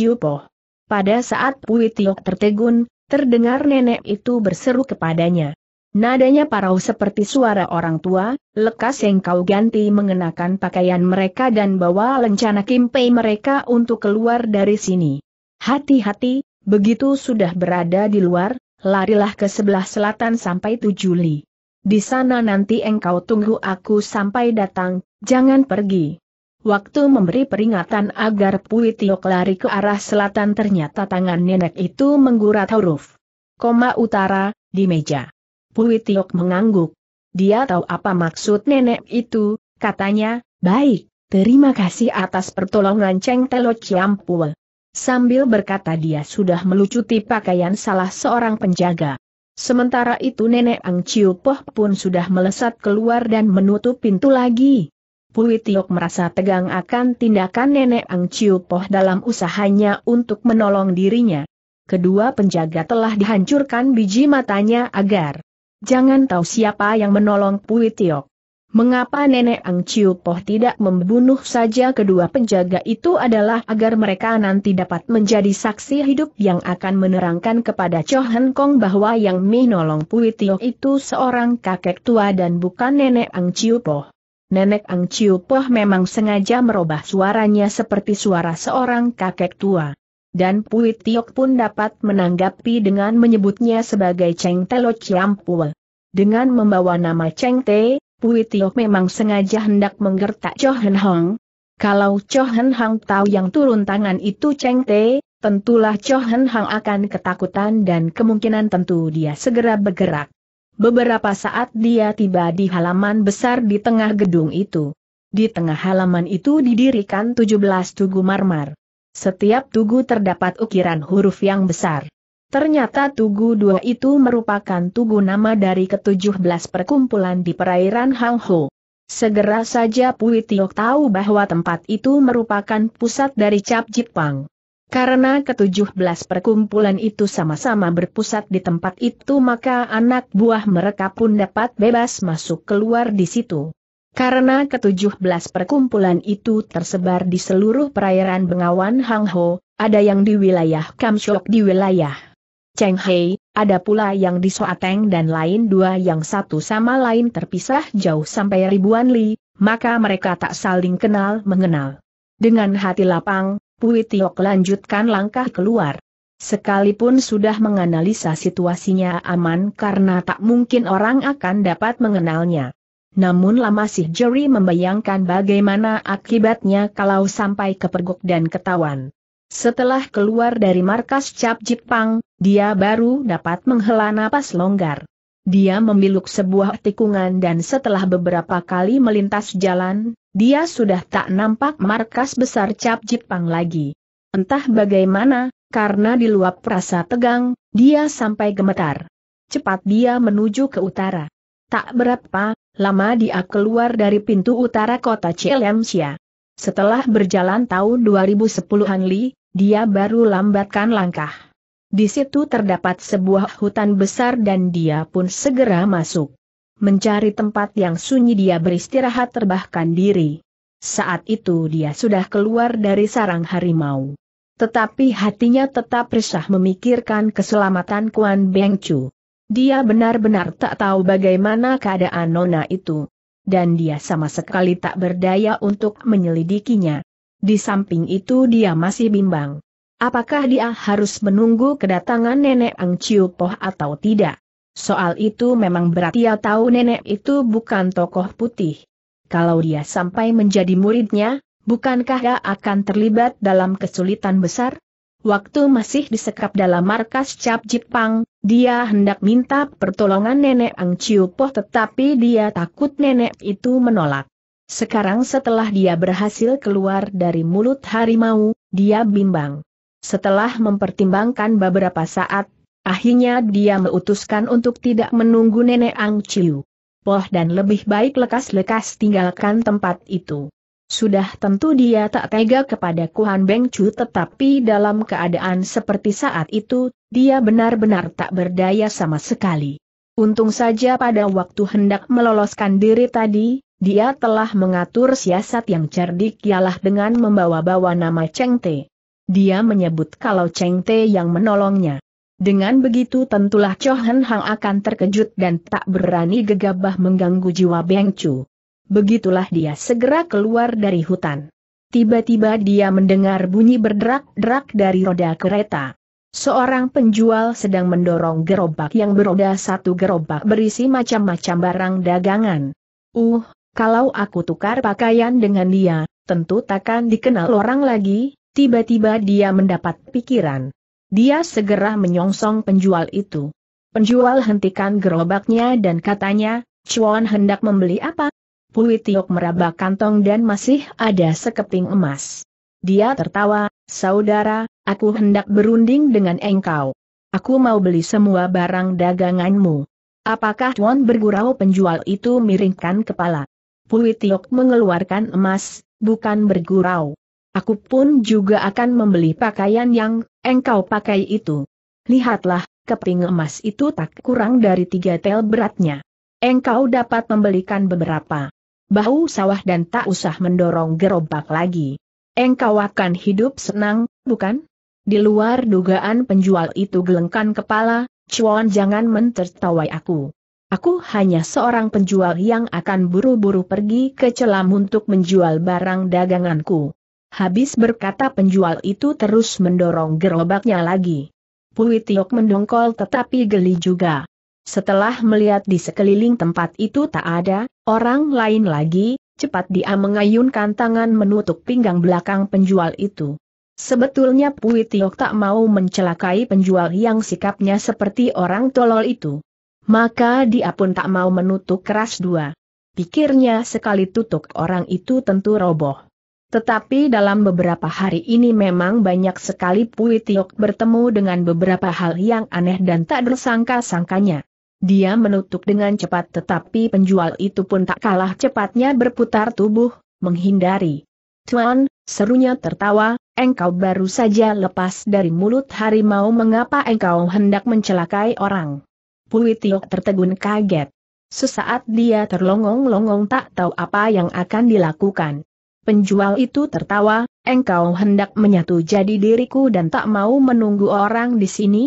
Pada saat Pui Tio tertegun, terdengar nenek itu berseru kepadanya. Nadanya parau seperti suara orang tua, lekas yang kau ganti mengenakan pakaian mereka dan bawa lencana kimpei mereka untuk keluar dari sini. Hati-hati, begitu sudah berada di luar, larilah ke sebelah selatan sampai tujuh li. Di sana nanti engkau tunggu aku sampai datang, jangan pergi. Waktu memberi peringatan agar Pui Tiok lari ke arah selatan ternyata tangan nenek itu menggurat huruf. Koma utara, di meja. Pui Tiok mengangguk. Dia tahu apa maksud nenek itu, katanya, baik, terima kasih atas pertolongan Cheng Telo Chiampul. Sambil berkata dia sudah melucuti pakaian salah seorang penjaga. Sementara itu nenek Ang Chiu Poh pun sudah melesat keluar dan menutup pintu lagi. Pui Tiok merasa tegang akan tindakan nenek Ang Chiu Poh dalam usahanya untuk menolong dirinya. Kedua penjaga telah dihancurkan biji matanya agar jangan tahu siapa yang menolong Pui Tiok. Mengapa nenek Ang Chiu Poh tidak membunuh saja kedua penjaga itu adalah agar mereka nanti dapat menjadi saksi hidup yang akan menerangkan kepada Cho Heng Kong bahwa yang menolong Pui Tio itu seorang kakek tua dan bukan nenek Ang Chiu Poh. Nenek Ang Chiu Poh memang sengaja merubah suaranya seperti suara seorang kakek tua. Dan Pui Tiok pun dapat menanggapi dengan menyebutnya sebagai Cheng Telo Chiam Pue. Dengan membawa nama Cheng Te, Pui Tiok memang sengaja hendak menggertak Cho Hen Hong. Kalau Cho Hen Hong tahu yang turun tangan itu Cheng Te, tentulah Cho Hen Hong akan ketakutan dan kemungkinan tentu dia segera bergerak. Beberapa saat dia tiba di halaman besar di tengah gedung itu. Di tengah halaman itu didirikan 17 tugu marmer. Setiap tugu terdapat ukiran huruf yang besar. Ternyata Tugu Dua itu merupakan tugu nama dari ketujuh belas perkumpulan di perairan Hang Ho. Segera saja Pui Tiok tahu bahwa tempat itu merupakan pusat dari Cap Jipang. Karena ketujuh belas perkumpulan itu sama-sama berpusat di tempat itu maka anak buah mereka pun dapat bebas masuk keluar di situ. Karena ketujuh belas perkumpulan itu tersebar di seluruh perairan Bengawan Hang Ho, ada yang di wilayah Kamshok di wilayah Cheng Hei, ada pula yang di Soateng dan lain dua yang satu sama lain terpisah jauh sampai ribuan li, maka mereka tak saling kenal mengenal. Dengan hati lapang, Pui Tiok lanjutkan langkah keluar. Sekalipun sudah menganalisa situasinya aman karena tak mungkin orang akan dapat mengenalnya. Namun lama sih Jerry membayangkan bagaimana akibatnya kalau sampai kepergok dan ketahuan. Setelah keluar dari markas Cap Jepang, dia baru dapat menghela napas longgar. Dia memiluk sebuah tikungan dan setelah beberapa kali melintas jalan, dia sudah tak nampak markas besar Cap Jepang lagi. Entah bagaimana, karena diluap rasa tegang, dia sampai gemetar. Cepat dia menuju ke utara. Tak berapa, lama dia keluar dari pintu utara kota Cilemsia. Setelah berjalan tahun 2010-an Li, dia baru lambatkan langkah. Di situ terdapat sebuah hutan besar dan dia pun segera masuk. Mencari tempat yang sunyi dia beristirahat terbahkan diri. Saat itu dia sudah keluar dari sarang harimau. Tetapi hatinya tetap resah memikirkan keselamatan Kuan Chu. Dia benar-benar tak tahu bagaimana keadaan Nona itu. Dan dia sama sekali tak berdaya untuk menyelidikinya. Di samping itu dia masih bimbang. Apakah dia harus menunggu kedatangan nenek Ang Chiu Poh atau tidak? Soal itu memang berat ia tahu nenek itu bukan tokoh putih. Kalau dia sampai menjadi muridnya, bukankah dia akan terlibat dalam kesulitan besar? Waktu masih disekap dalam markas Cap Jepang, dia hendak minta pertolongan nenek Ang Chiu Poh tetapi dia takut nenek itu menolak. Sekarang setelah dia berhasil keluar dari mulut harimau, dia bimbang. Setelah mempertimbangkan beberapa saat, akhirnya dia memutuskan untuk tidak menunggu nenek Ang Chiu. Poh dan lebih baik lekas-lekas tinggalkan tempat itu. Sudah tentu dia tak tega kepada Kuan Beng Chu tetapi dalam keadaan seperti saat itu, dia benar-benar tak berdaya sama sekali. Untung saja pada waktu hendak meloloskan diri tadi, dia telah mengatur siasat yang cerdik ialah dengan membawa-bawa nama Cheng Te. Dia menyebut kalau Cheng Te yang menolongnya. Dengan begitu tentulah Cho Hen Hang akan terkejut dan tak berani gegabah mengganggu jiwa Beng Chu. Begitulah dia segera keluar dari hutan. Tiba-tiba dia mendengar bunyi berderak-derak dari roda kereta. Seorang penjual sedang mendorong gerobak yang beroda satu gerobak berisi macam-macam barang dagangan. Uh, kalau aku tukar pakaian dengan dia, tentu takkan dikenal orang lagi, tiba-tiba dia mendapat pikiran. Dia segera menyongsong penjual itu. Penjual hentikan gerobaknya dan katanya, Chuan hendak membeli apa? Pui Tiok meraba kantong dan masih ada sekeping emas. Dia tertawa, saudara, aku hendak berunding dengan engkau. Aku mau beli semua barang daganganmu. Apakah Tuan bergurau penjual itu miringkan kepala? Pui Tiok mengeluarkan emas, bukan bergurau. Aku pun juga akan membeli pakaian yang engkau pakai itu. Lihatlah, keping emas itu tak kurang dari tiga tel beratnya. Engkau dapat membelikan beberapa bahu sawah dan tak usah mendorong gerobak lagi engkau akan hidup senang, bukan? Di luar dugaan penjual itu gelengkan kepala, Chuan jangan mentertawai aku. Aku hanya seorang penjual yang akan buru-buru pergi ke celam untuk menjual barang daganganku. Habis berkata penjual itu terus mendorong gerobaknya lagi. Pui Tiok mendongkol tetapi geli juga. Setelah melihat di sekeliling tempat itu tak ada orang lain lagi, Cepat dia mengayunkan tangan menutup pinggang belakang penjual itu. Sebetulnya Pui Tiok tak mau mencelakai penjual yang sikapnya seperti orang tolol itu. Maka dia pun tak mau menutup keras dua. Pikirnya sekali tutup orang itu tentu roboh. Tetapi dalam beberapa hari ini memang banyak sekali Pui Tiok bertemu dengan beberapa hal yang aneh dan tak bersangka-sangkanya. Dia menutup dengan cepat tetapi penjual itu pun tak kalah cepatnya berputar tubuh, menghindari. Tuan, serunya tertawa, engkau baru saja lepas dari mulut harimau mengapa engkau hendak mencelakai orang. Pui tertegun kaget. Sesaat dia terlongong-longong tak tahu apa yang akan dilakukan. Penjual itu tertawa, engkau hendak menyatu jadi diriku dan tak mau menunggu orang di sini?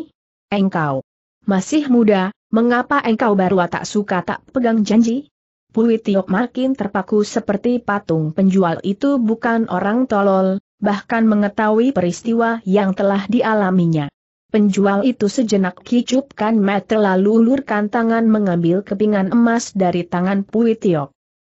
Engkau masih muda, Mengapa engkau baru tak suka tak pegang janji? Pui makin terpaku seperti patung penjual itu bukan orang tolol, bahkan mengetahui peristiwa yang telah dialaminya. Penjual itu sejenak kicupkan mata lalu ulurkan tangan mengambil kepingan emas dari tangan Pui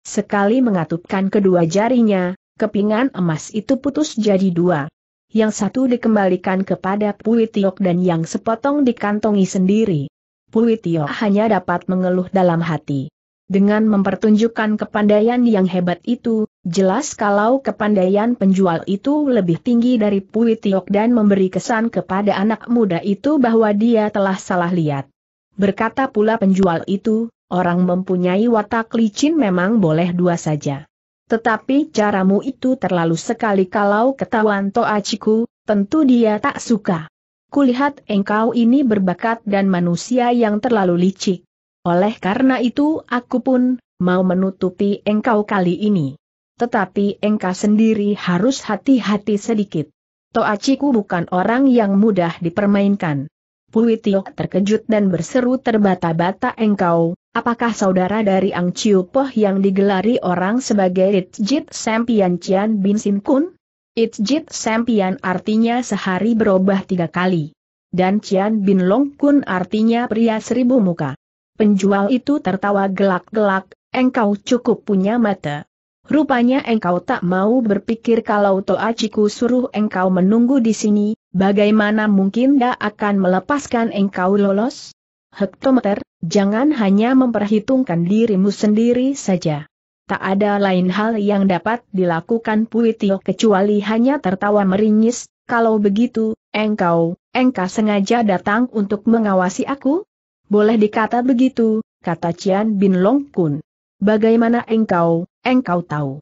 Sekali mengatupkan kedua jarinya, kepingan emas itu putus jadi dua. Yang satu dikembalikan kepada Pui dan yang sepotong dikantongi sendiri. Pui Tio hanya dapat mengeluh dalam hati. Dengan mempertunjukkan kepandaian yang hebat itu, jelas kalau kepandaian penjual itu lebih tinggi dari Pui Tio dan memberi kesan kepada anak muda itu bahwa dia telah salah lihat. Berkata pula penjual itu, orang mempunyai watak licin memang boleh dua saja. Tetapi caramu itu terlalu sekali kalau ketahuan Chiku, tentu dia tak suka kulihat engkau ini berbakat dan manusia yang terlalu licik. Oleh karena itu aku pun, mau menutupi engkau kali ini. Tetapi engkau sendiri harus hati-hati sedikit. Toaciku bukan orang yang mudah dipermainkan. Tio terkejut dan berseru terbata-bata engkau, apakah saudara dari Ang Chiu Poh yang digelari orang sebagai Jit Sampian Cian Bin Sin Kun? Itjit Sampian artinya sehari berubah tiga kali. Dan Cian Bin Long Kun artinya pria seribu muka. Penjual itu tertawa gelak-gelak, engkau cukup punya mata. Rupanya engkau tak mau berpikir kalau Ciku suruh engkau menunggu di sini, bagaimana mungkin dia akan melepaskan engkau lolos? Hektometer, jangan hanya memperhitungkan dirimu sendiri saja tak ada lain hal yang dapat dilakukan Puitio kecuali hanya tertawa meringis, kalau begitu, engkau, engkau sengaja datang untuk mengawasi aku? Boleh dikata begitu, kata Cian Bin Long Kun. Bagaimana engkau, engkau tahu?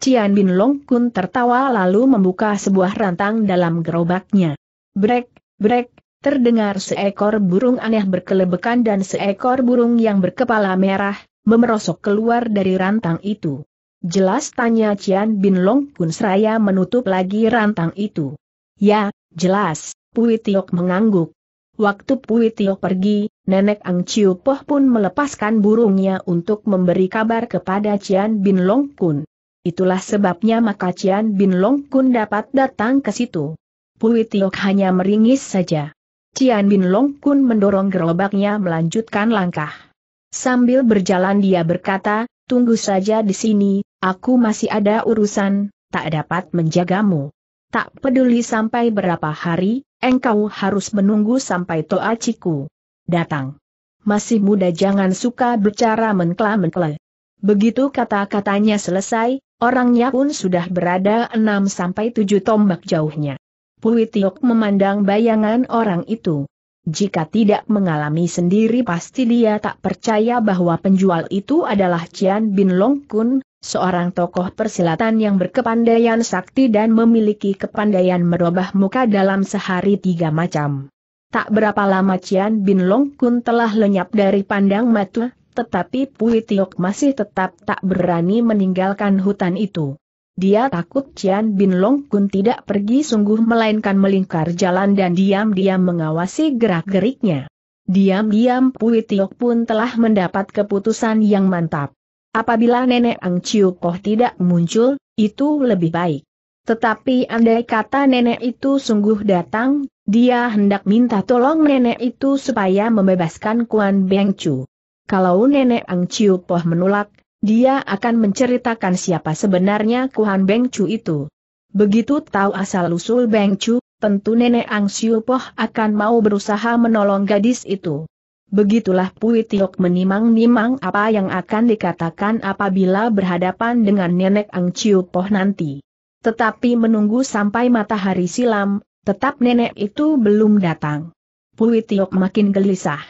Cian Bin Long Kun tertawa lalu membuka sebuah rantang dalam gerobaknya. Brek, brek, terdengar seekor burung aneh berkelebekan dan seekor burung yang berkepala merah, memerosok keluar dari rantang itu. Jelas tanya Cian Bin Long Kun seraya menutup lagi rantang itu. Ya, jelas, Pui Tiok mengangguk. Waktu Pui Tiok pergi, Nenek Ang Chiu Poh pun melepaskan burungnya untuk memberi kabar kepada Cian Bin Long Kun. Itulah sebabnya maka Cian Bin Long Kun dapat datang ke situ. Pui Tiok hanya meringis saja. Cian Bin Long Kun mendorong gerobaknya melanjutkan langkah. Sambil berjalan dia berkata, tunggu saja di sini, aku masih ada urusan, tak dapat menjagamu. Tak peduli sampai berapa hari, engkau harus menunggu sampai toaciku datang. Masih muda jangan suka bicara menkla-menkle. Begitu kata-katanya selesai, orangnya pun sudah berada 6 sampai 7 tombak jauhnya. Pui memandang bayangan orang itu. Jika tidak mengalami sendiri pasti dia tak percaya bahwa penjual itu adalah Cian Bin Long Kun, seorang tokoh persilatan yang berkepandaian sakti dan memiliki kepandaian merubah muka dalam sehari tiga macam. Tak berapa lama Cian Bin Long Kun telah lenyap dari pandang mata, tetapi Pui Tiok masih tetap tak berani meninggalkan hutan itu. Dia takut Cian Bin Long Kun tidak pergi sungguh melainkan melingkar jalan dan diam-diam mengawasi gerak-geriknya. Diam-diam Pui Tiok pun telah mendapat keputusan yang mantap. Apabila nenek Ang Chiu Koh tidak muncul, itu lebih baik. Tetapi andai kata nenek itu sungguh datang, dia hendak minta tolong nenek itu supaya membebaskan Kuan Beng Chu. Kalau nenek Ang Chiu Poh menolak, dia akan menceritakan siapa sebenarnya Kuhan Beng Chu itu. Begitu tahu asal-usul Beng Chu, tentu nenek Ang Siu Poh akan mau berusaha menolong gadis itu. Begitulah Pui Tiok menimang-nimang apa yang akan dikatakan apabila berhadapan dengan nenek Ang Siu Poh nanti. Tetapi menunggu sampai matahari silam, tetap nenek itu belum datang. Pui Tiok makin gelisah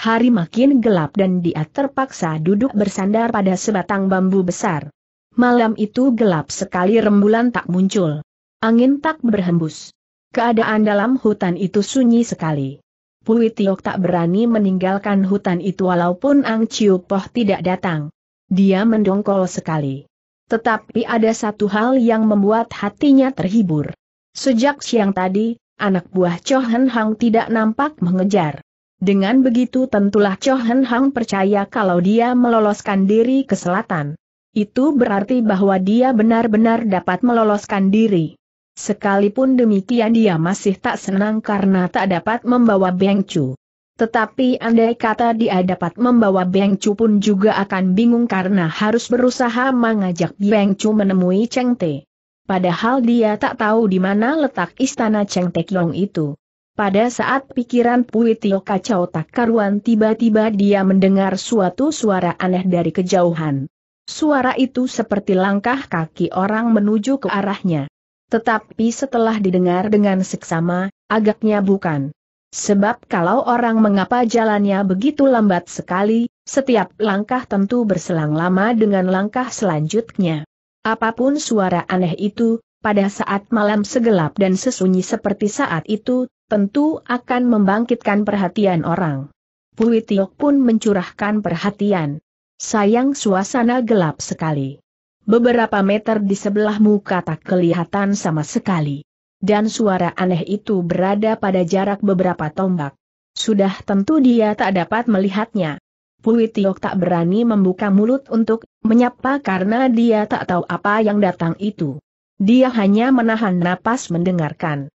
hari makin gelap dan dia terpaksa duduk bersandar pada sebatang bambu besar. Malam itu gelap sekali rembulan tak muncul. Angin tak berhembus. Keadaan dalam hutan itu sunyi sekali. Pui Tiok tak berani meninggalkan hutan itu walaupun Ang Chiu Poh tidak datang. Dia mendongkol sekali. Tetapi ada satu hal yang membuat hatinya terhibur. Sejak siang tadi, anak buah Chohen Hang tidak nampak mengejar. Dengan begitu tentulah Cho Hen Hang percaya kalau dia meloloskan diri ke selatan. Itu berarti bahwa dia benar-benar dapat meloloskan diri. Sekalipun demikian dia masih tak senang karena tak dapat membawa Beng Chu. Tetapi andai kata dia dapat membawa Beng Chu pun juga akan bingung karena harus berusaha mengajak Beng Chu menemui Cheng Te. Padahal dia tak tahu di mana letak istana Cheng Te Kiong itu. Pada saat pikiran Puitio kacau tak karuan tiba-tiba dia mendengar suatu suara aneh dari kejauhan. Suara itu seperti langkah kaki orang menuju ke arahnya. Tetapi setelah didengar dengan seksama, agaknya bukan. Sebab kalau orang mengapa jalannya begitu lambat sekali, setiap langkah tentu berselang lama dengan langkah selanjutnya. Apapun suara aneh itu, pada saat malam segelap dan sesunyi seperti saat itu, tentu akan membangkitkan perhatian orang. Pui Tiok pun mencurahkan perhatian. Sayang suasana gelap sekali. Beberapa meter di sebelahmu tak kelihatan sama sekali. Dan suara aneh itu berada pada jarak beberapa tombak. Sudah tentu dia tak dapat melihatnya. Pui Tiok tak berani membuka mulut untuk menyapa karena dia tak tahu apa yang datang itu. Dia hanya menahan napas mendengarkan.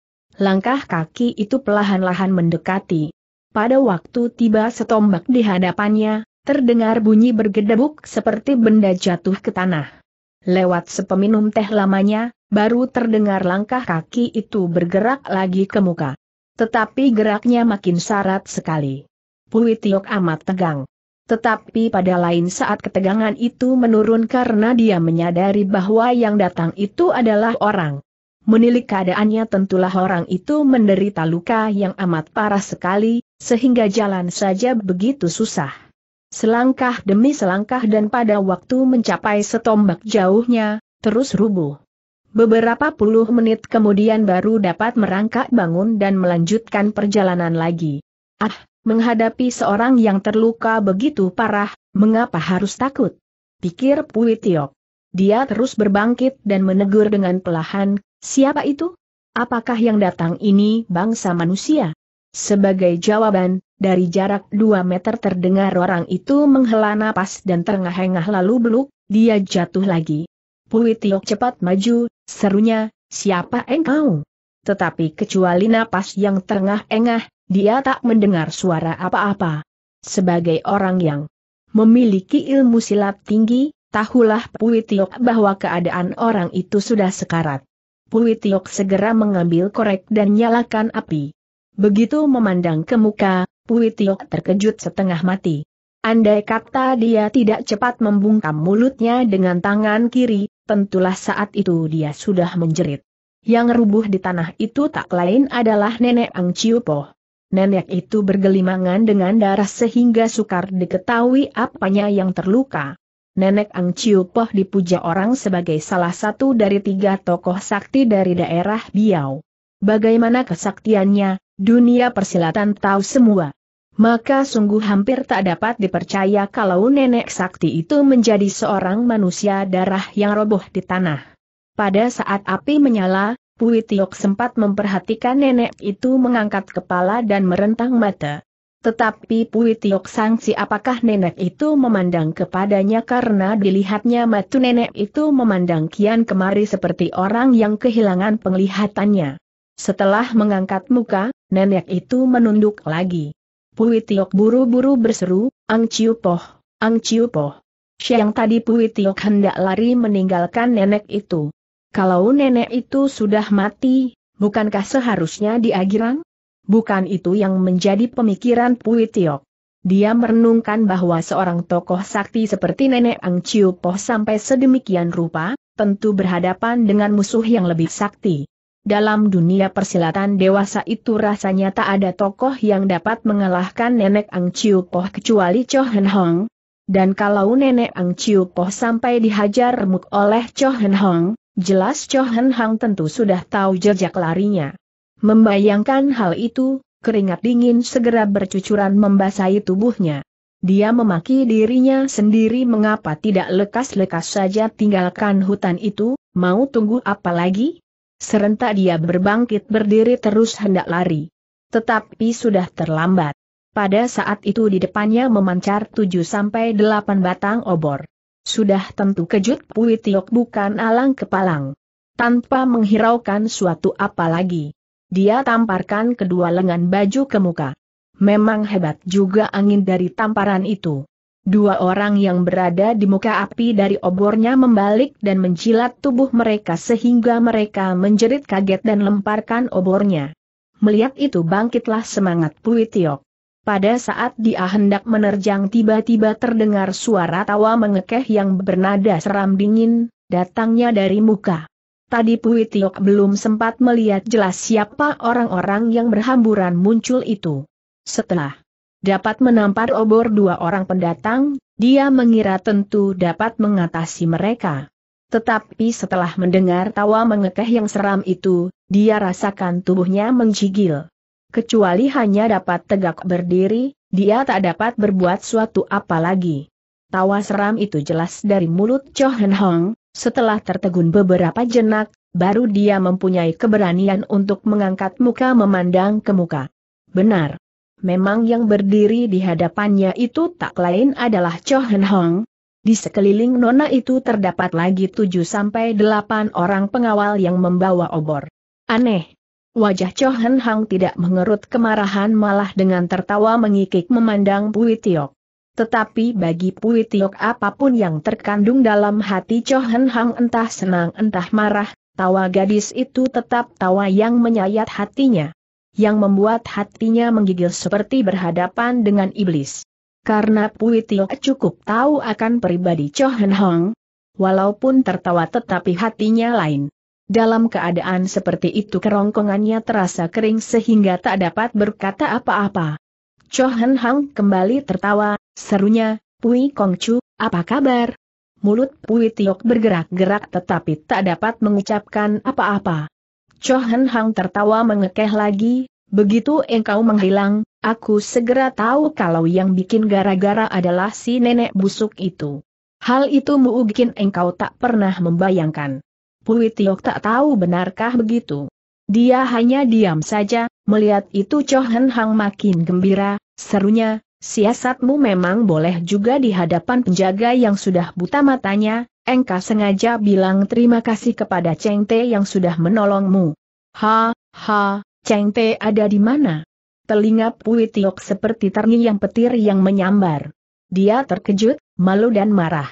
Langkah kaki itu pelahan lahan mendekati. Pada waktu tiba setombak di hadapannya, terdengar bunyi bergedebuk seperti benda jatuh ke tanah. Lewat sepeminum teh lamanya, baru terdengar langkah kaki itu bergerak lagi ke muka. Tetapi geraknya makin sarat sekali. Pui Tiok amat tegang. Tetapi pada lain saat ketegangan itu menurun karena dia menyadari bahwa yang datang itu adalah orang menilik keadaannya tentulah orang itu menderita luka yang amat parah sekali, sehingga jalan saja begitu susah. Selangkah demi selangkah dan pada waktu mencapai setombak jauhnya, terus rubuh. Beberapa puluh menit kemudian baru dapat merangkak bangun dan melanjutkan perjalanan lagi. Ah, menghadapi seorang yang terluka begitu parah, mengapa harus takut? Pikir Pui Tiok. Dia terus berbangkit dan menegur dengan pelahan, siapa itu? Apakah yang datang ini bangsa manusia? Sebagai jawaban, dari jarak 2 meter terdengar orang itu menghela napas dan terengah-engah lalu beluk, dia jatuh lagi. Pui Tiok cepat maju, serunya, siapa engkau? Tetapi kecuali napas yang terengah-engah, dia tak mendengar suara apa-apa. Sebagai orang yang memiliki ilmu silat tinggi, Tahulah Pui Tiok bahwa keadaan orang itu sudah sekarat. Pui Tiok segera mengambil korek dan nyalakan api. Begitu memandang ke muka, Pui Tiok terkejut setengah mati. Andai kata dia tidak cepat membungkam mulutnya dengan tangan kiri, tentulah saat itu dia sudah menjerit. Yang rubuh di tanah itu tak lain adalah nenek Ang Nenek itu bergelimangan dengan darah sehingga sukar diketahui apanya yang terluka. Nenek Ang Chiu Poh dipuja orang sebagai salah satu dari tiga tokoh sakti dari daerah Biau. Bagaimana kesaktiannya, dunia persilatan tahu semua. Maka sungguh hampir tak dapat dipercaya kalau nenek sakti itu menjadi seorang manusia darah yang roboh di tanah. Pada saat api menyala, Pui Tiok sempat memperhatikan nenek itu mengangkat kepala dan merentang mata. Tetapi Pui Tiok sangsi apakah nenek itu memandang kepadanya karena dilihatnya matu nenek itu memandang kian kemari seperti orang yang kehilangan penglihatannya. Setelah mengangkat muka, nenek itu menunduk lagi. Pui Tiok buru-buru berseru, Ang Chiu Poh, Ang Chiu Poh. Siang tadi Pui Tiok hendak lari meninggalkan nenek itu. Kalau nenek itu sudah mati, bukankah seharusnya diagirang? bukan itu yang menjadi pemikiran Pui Tiok. Dia merenungkan bahwa seorang tokoh sakti seperti Nenek Ang Chiu Poh sampai sedemikian rupa, tentu berhadapan dengan musuh yang lebih sakti. Dalam dunia persilatan dewasa itu rasanya tak ada tokoh yang dapat mengalahkan Nenek Ang Chiu Poh kecuali Cho Hen Hong. Dan kalau Nenek Ang Chiu Poh sampai dihajar remuk oleh Cho Hen Hong, jelas Cho Hen Hong tentu sudah tahu jejak larinya. Membayangkan hal itu, keringat dingin segera bercucuran membasahi tubuhnya. Dia memaki dirinya sendiri mengapa tidak lekas-lekas saja tinggalkan hutan itu, mau tunggu apa lagi? Serentak dia berbangkit berdiri terus hendak lari. Tetapi sudah terlambat. Pada saat itu di depannya memancar 7-8 batang obor. Sudah tentu kejut Pui Tiok bukan alang kepalang. Tanpa menghiraukan suatu apa lagi. Dia tamparkan kedua lengan baju ke muka. Memang hebat juga angin dari tamparan itu. Dua orang yang berada di muka api dari obornya membalik dan menjilat tubuh mereka sehingga mereka menjerit kaget dan lemparkan obornya. Melihat itu bangkitlah semangat Puitiok. Pada saat dia hendak menerjang tiba-tiba terdengar suara tawa mengekeh yang bernada seram dingin, datangnya dari muka Tadi Pui Tiok belum sempat melihat jelas siapa orang-orang yang berhamburan muncul itu. Setelah dapat menampar obor dua orang pendatang, dia mengira tentu dapat mengatasi mereka. Tetapi setelah mendengar tawa mengekeh yang seram itu, dia rasakan tubuhnya menjigil. Kecuali hanya dapat tegak berdiri, dia tak dapat berbuat suatu apa lagi. Tawa seram itu jelas dari mulut Cho Hen Hong, setelah tertegun beberapa jenak, baru dia mempunyai keberanian untuk mengangkat muka memandang ke muka. Benar. Memang yang berdiri di hadapannya itu tak lain adalah Cho Hen Hong. Di sekeliling nona itu terdapat lagi tujuh sampai delapan orang pengawal yang membawa obor. Aneh. Wajah Cho Hen Hong tidak mengerut kemarahan malah dengan tertawa mengikik memandang Pui Tiok. Tetapi bagi Pui Tiok apapun yang terkandung dalam hati Cho Hen Hang entah senang entah marah, tawa gadis itu tetap tawa yang menyayat hatinya. Yang membuat hatinya menggigil seperti berhadapan dengan iblis. Karena Pui Tiok cukup tahu akan pribadi Cho Hen Hang, walaupun tertawa tetapi hatinya lain. Dalam keadaan seperti itu kerongkongannya terasa kering sehingga tak dapat berkata apa-apa. Chohen Hang kembali tertawa, serunya, Pui Kong Chu, apa kabar? Mulut Pui Tiok bergerak-gerak tetapi tak dapat mengucapkan apa-apa. Chohen Hang tertawa mengekeh lagi, begitu engkau menghilang, aku segera tahu kalau yang bikin gara-gara adalah si nenek busuk itu. Hal itu mungkin engkau tak pernah membayangkan. Pui Tiok tak tahu benarkah begitu. Dia hanya diam saja, melihat itu Cho Hen Hang makin gembira, serunya, siasatmu memang boleh juga di hadapan penjaga yang sudah buta matanya, engka sengaja bilang terima kasih kepada Cheng Te yang sudah menolongmu. Ha, ha, Cheng Te ada di mana? Telinga Pui Tiok seperti terngiang petir yang menyambar. Dia terkejut, malu dan marah.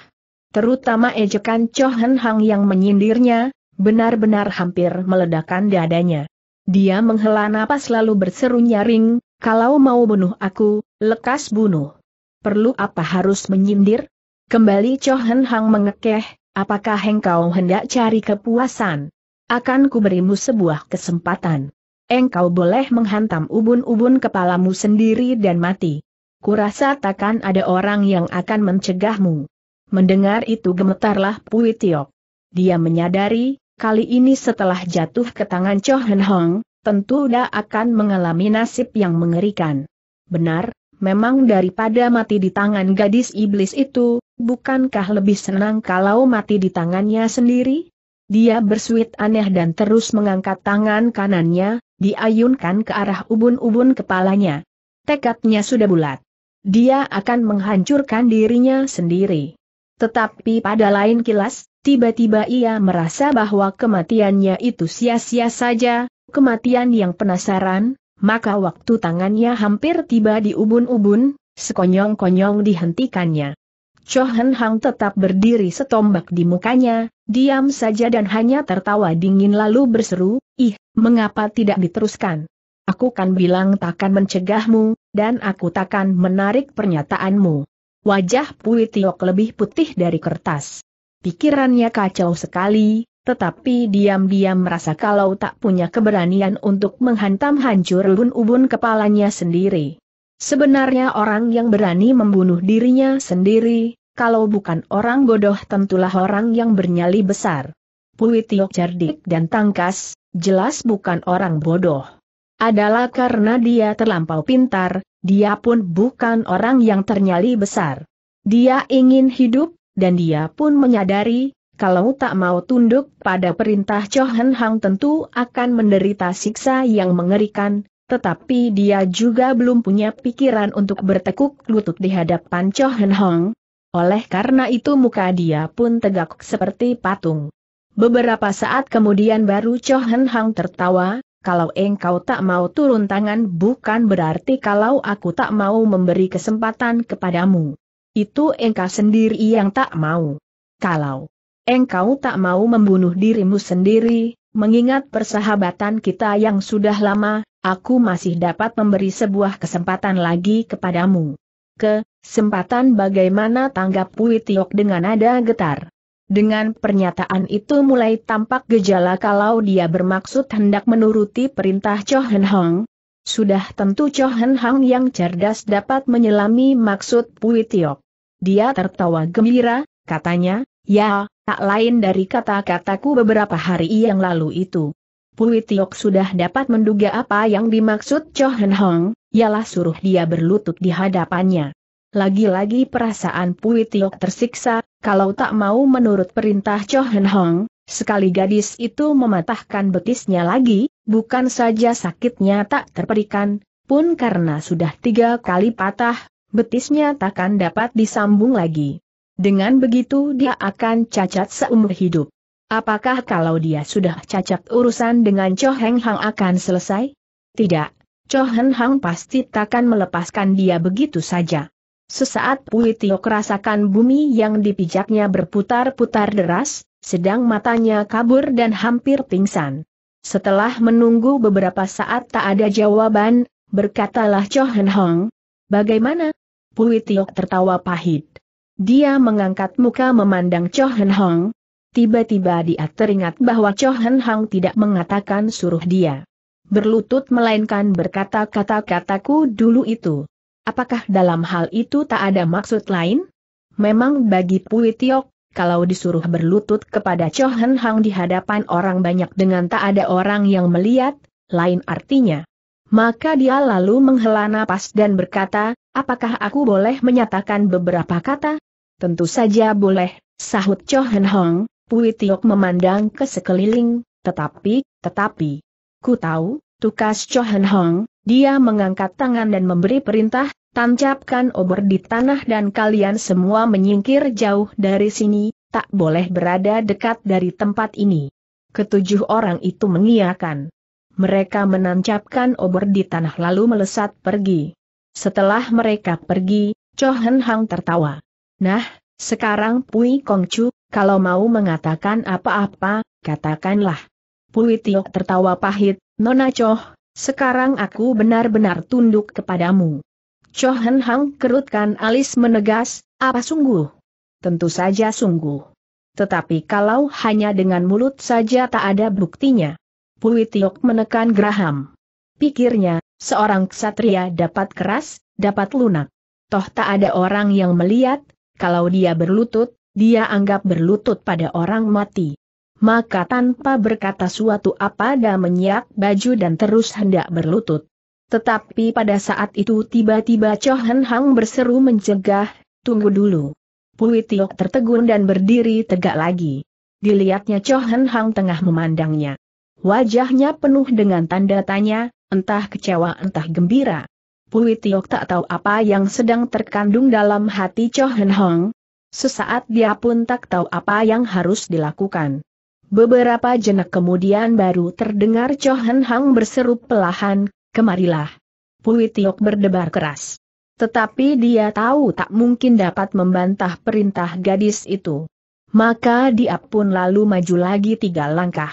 Terutama ejekan Cho Hen Hang yang menyindirnya, benar-benar hampir meledakkan dadanya. Dia menghela napas lalu berseru nyaring, kalau mau bunuh aku, lekas bunuh. Perlu apa harus menyindir? Kembali Cho Hen Hang mengekeh, apakah engkau hendak cari kepuasan? Akan kuberimu sebuah kesempatan. Engkau boleh menghantam ubun-ubun kepalamu sendiri dan mati. Kurasa takkan ada orang yang akan mencegahmu. Mendengar itu gemetarlah Pui Tiok. Dia menyadari, Kali ini setelah jatuh ke tangan Cho Hen Hong, tentu dia akan mengalami nasib yang mengerikan. Benar, memang daripada mati di tangan gadis iblis itu, bukankah lebih senang kalau mati di tangannya sendiri? Dia bersuit aneh dan terus mengangkat tangan kanannya, diayunkan ke arah ubun-ubun kepalanya. Tekadnya sudah bulat. Dia akan menghancurkan dirinya sendiri. Tetapi pada lain kilas, Tiba-tiba ia merasa bahwa kematiannya itu sia-sia saja, kematian yang penasaran, maka waktu tangannya hampir tiba di ubun-ubun, sekonyong-konyong dihentikannya. Chohan Hang tetap berdiri setombak di mukanya, diam saja dan hanya tertawa dingin lalu berseru, ih, mengapa tidak diteruskan? Aku kan bilang takkan mencegahmu, dan aku takkan menarik pernyataanmu. Wajah Pui Tiok lebih putih dari kertas. Pikirannya kacau sekali, tetapi diam-diam merasa kalau tak punya keberanian untuk menghantam hancur ubun-ubun kepalanya sendiri. Sebenarnya orang yang berani membunuh dirinya sendiri, kalau bukan orang bodoh tentulah orang yang bernyali besar. Pui cerdik dan tangkas, jelas bukan orang bodoh. Adalah karena dia terlampau pintar, dia pun bukan orang yang ternyali besar. Dia ingin hidup, dan dia pun menyadari, kalau tak mau tunduk pada perintah Chohan Hang tentu akan menderita siksa yang mengerikan, tetapi dia juga belum punya pikiran untuk bertekuk lutut di hadapan Chohan Hang. Oleh karena itu muka dia pun tegak seperti patung. Beberapa saat kemudian baru Chohan Hang tertawa, kalau engkau tak mau turun tangan bukan berarti kalau aku tak mau memberi kesempatan kepadamu. Itu engkau sendiri yang tak mau. Kalau engkau tak mau membunuh dirimu sendiri, mengingat persahabatan kita yang sudah lama, aku masih dapat memberi sebuah kesempatan lagi kepadamu. Kesempatan bagaimana tanggap Pui dengan nada getar. Dengan pernyataan itu mulai tampak gejala kalau dia bermaksud hendak menuruti perintah Cho Hong, sudah tentu Chohen Hang yang cerdas dapat menyelami maksud Pui Tiok. Dia tertawa gembira, katanya, ya, tak lain dari kata-kataku beberapa hari yang lalu itu. Pui Tiok sudah dapat menduga apa yang dimaksud Chohen Hang. ialah suruh dia berlutut di hadapannya. Lagi-lagi perasaan Pui Tiok tersiksa, kalau tak mau menurut perintah Chohen Hang, sekali gadis itu mematahkan betisnya lagi, Bukan saja sakitnya tak terperikan, pun karena sudah tiga kali patah, betisnya takkan dapat disambung lagi. Dengan begitu dia akan cacat seumur hidup. Apakah kalau dia sudah cacat urusan dengan Cho Heng Hang akan selesai? Tidak, Cho Heng Hang pasti takkan melepaskan dia begitu saja. Sesaat Pui Tiok rasakan bumi yang dipijaknya berputar-putar deras, sedang matanya kabur dan hampir pingsan. Setelah menunggu beberapa saat tak ada jawaban, berkatalah Cho Hen Hong. Bagaimana? Pui tertawa pahit. Dia mengangkat muka memandang Cho Hen Hong. Tiba-tiba dia teringat bahwa Cho Hen Hong tidak mengatakan suruh dia. Berlutut melainkan berkata kata-kataku dulu itu. Apakah dalam hal itu tak ada maksud lain? Memang bagi Pui kalau disuruh berlutut kepada Cho Hen Hang di hadapan orang banyak dengan tak ada orang yang melihat, lain artinya. Maka dia lalu menghela napas dan berkata, apakah aku boleh menyatakan beberapa kata? Tentu saja boleh, sahut Cho Hen Hang. Pui Tiok memandang ke sekeliling, tetapi, tetapi. Ku tahu, tukas Cho Hen Hang. dia mengangkat tangan dan memberi perintah, tancapkan obor di tanah dan kalian semua menyingkir jauh dari sini, tak boleh berada dekat dari tempat ini. Ketujuh orang itu mengiakan. Mereka menancapkan obor di tanah lalu melesat pergi. Setelah mereka pergi, Cho Hen Hang tertawa. Nah, sekarang Pui Kongcu, kalau mau mengatakan apa-apa, katakanlah. Pui Tio tertawa pahit, Nona Choh, sekarang aku benar-benar tunduk kepadamu. Chohen Hang kerutkan alis menegas, apa sungguh? Tentu saja sungguh. Tetapi kalau hanya dengan mulut saja tak ada buktinya. Pui Tiok menekan Graham. Pikirnya, seorang ksatria dapat keras, dapat lunak. Toh tak ada orang yang melihat, kalau dia berlutut, dia anggap berlutut pada orang mati. Maka tanpa berkata suatu apa dia menyiak baju dan terus hendak berlutut. Tetapi pada saat itu tiba-tiba Cho Hen Hang berseru mencegah, tunggu dulu. Pui Tiok tertegun dan berdiri tegak lagi. Dilihatnya Cho Hen Hang tengah memandangnya. Wajahnya penuh dengan tanda tanya, entah kecewa entah gembira. Pui Tiok tak tahu apa yang sedang terkandung dalam hati Cho Hen Hang. Sesaat dia pun tak tahu apa yang harus dilakukan. Beberapa jenak kemudian baru terdengar Cho Hen Hang berseru pelahan, kemarilah. Pui Tiok berdebar keras. Tetapi dia tahu tak mungkin dapat membantah perintah gadis itu. Maka dia pun lalu maju lagi tiga langkah.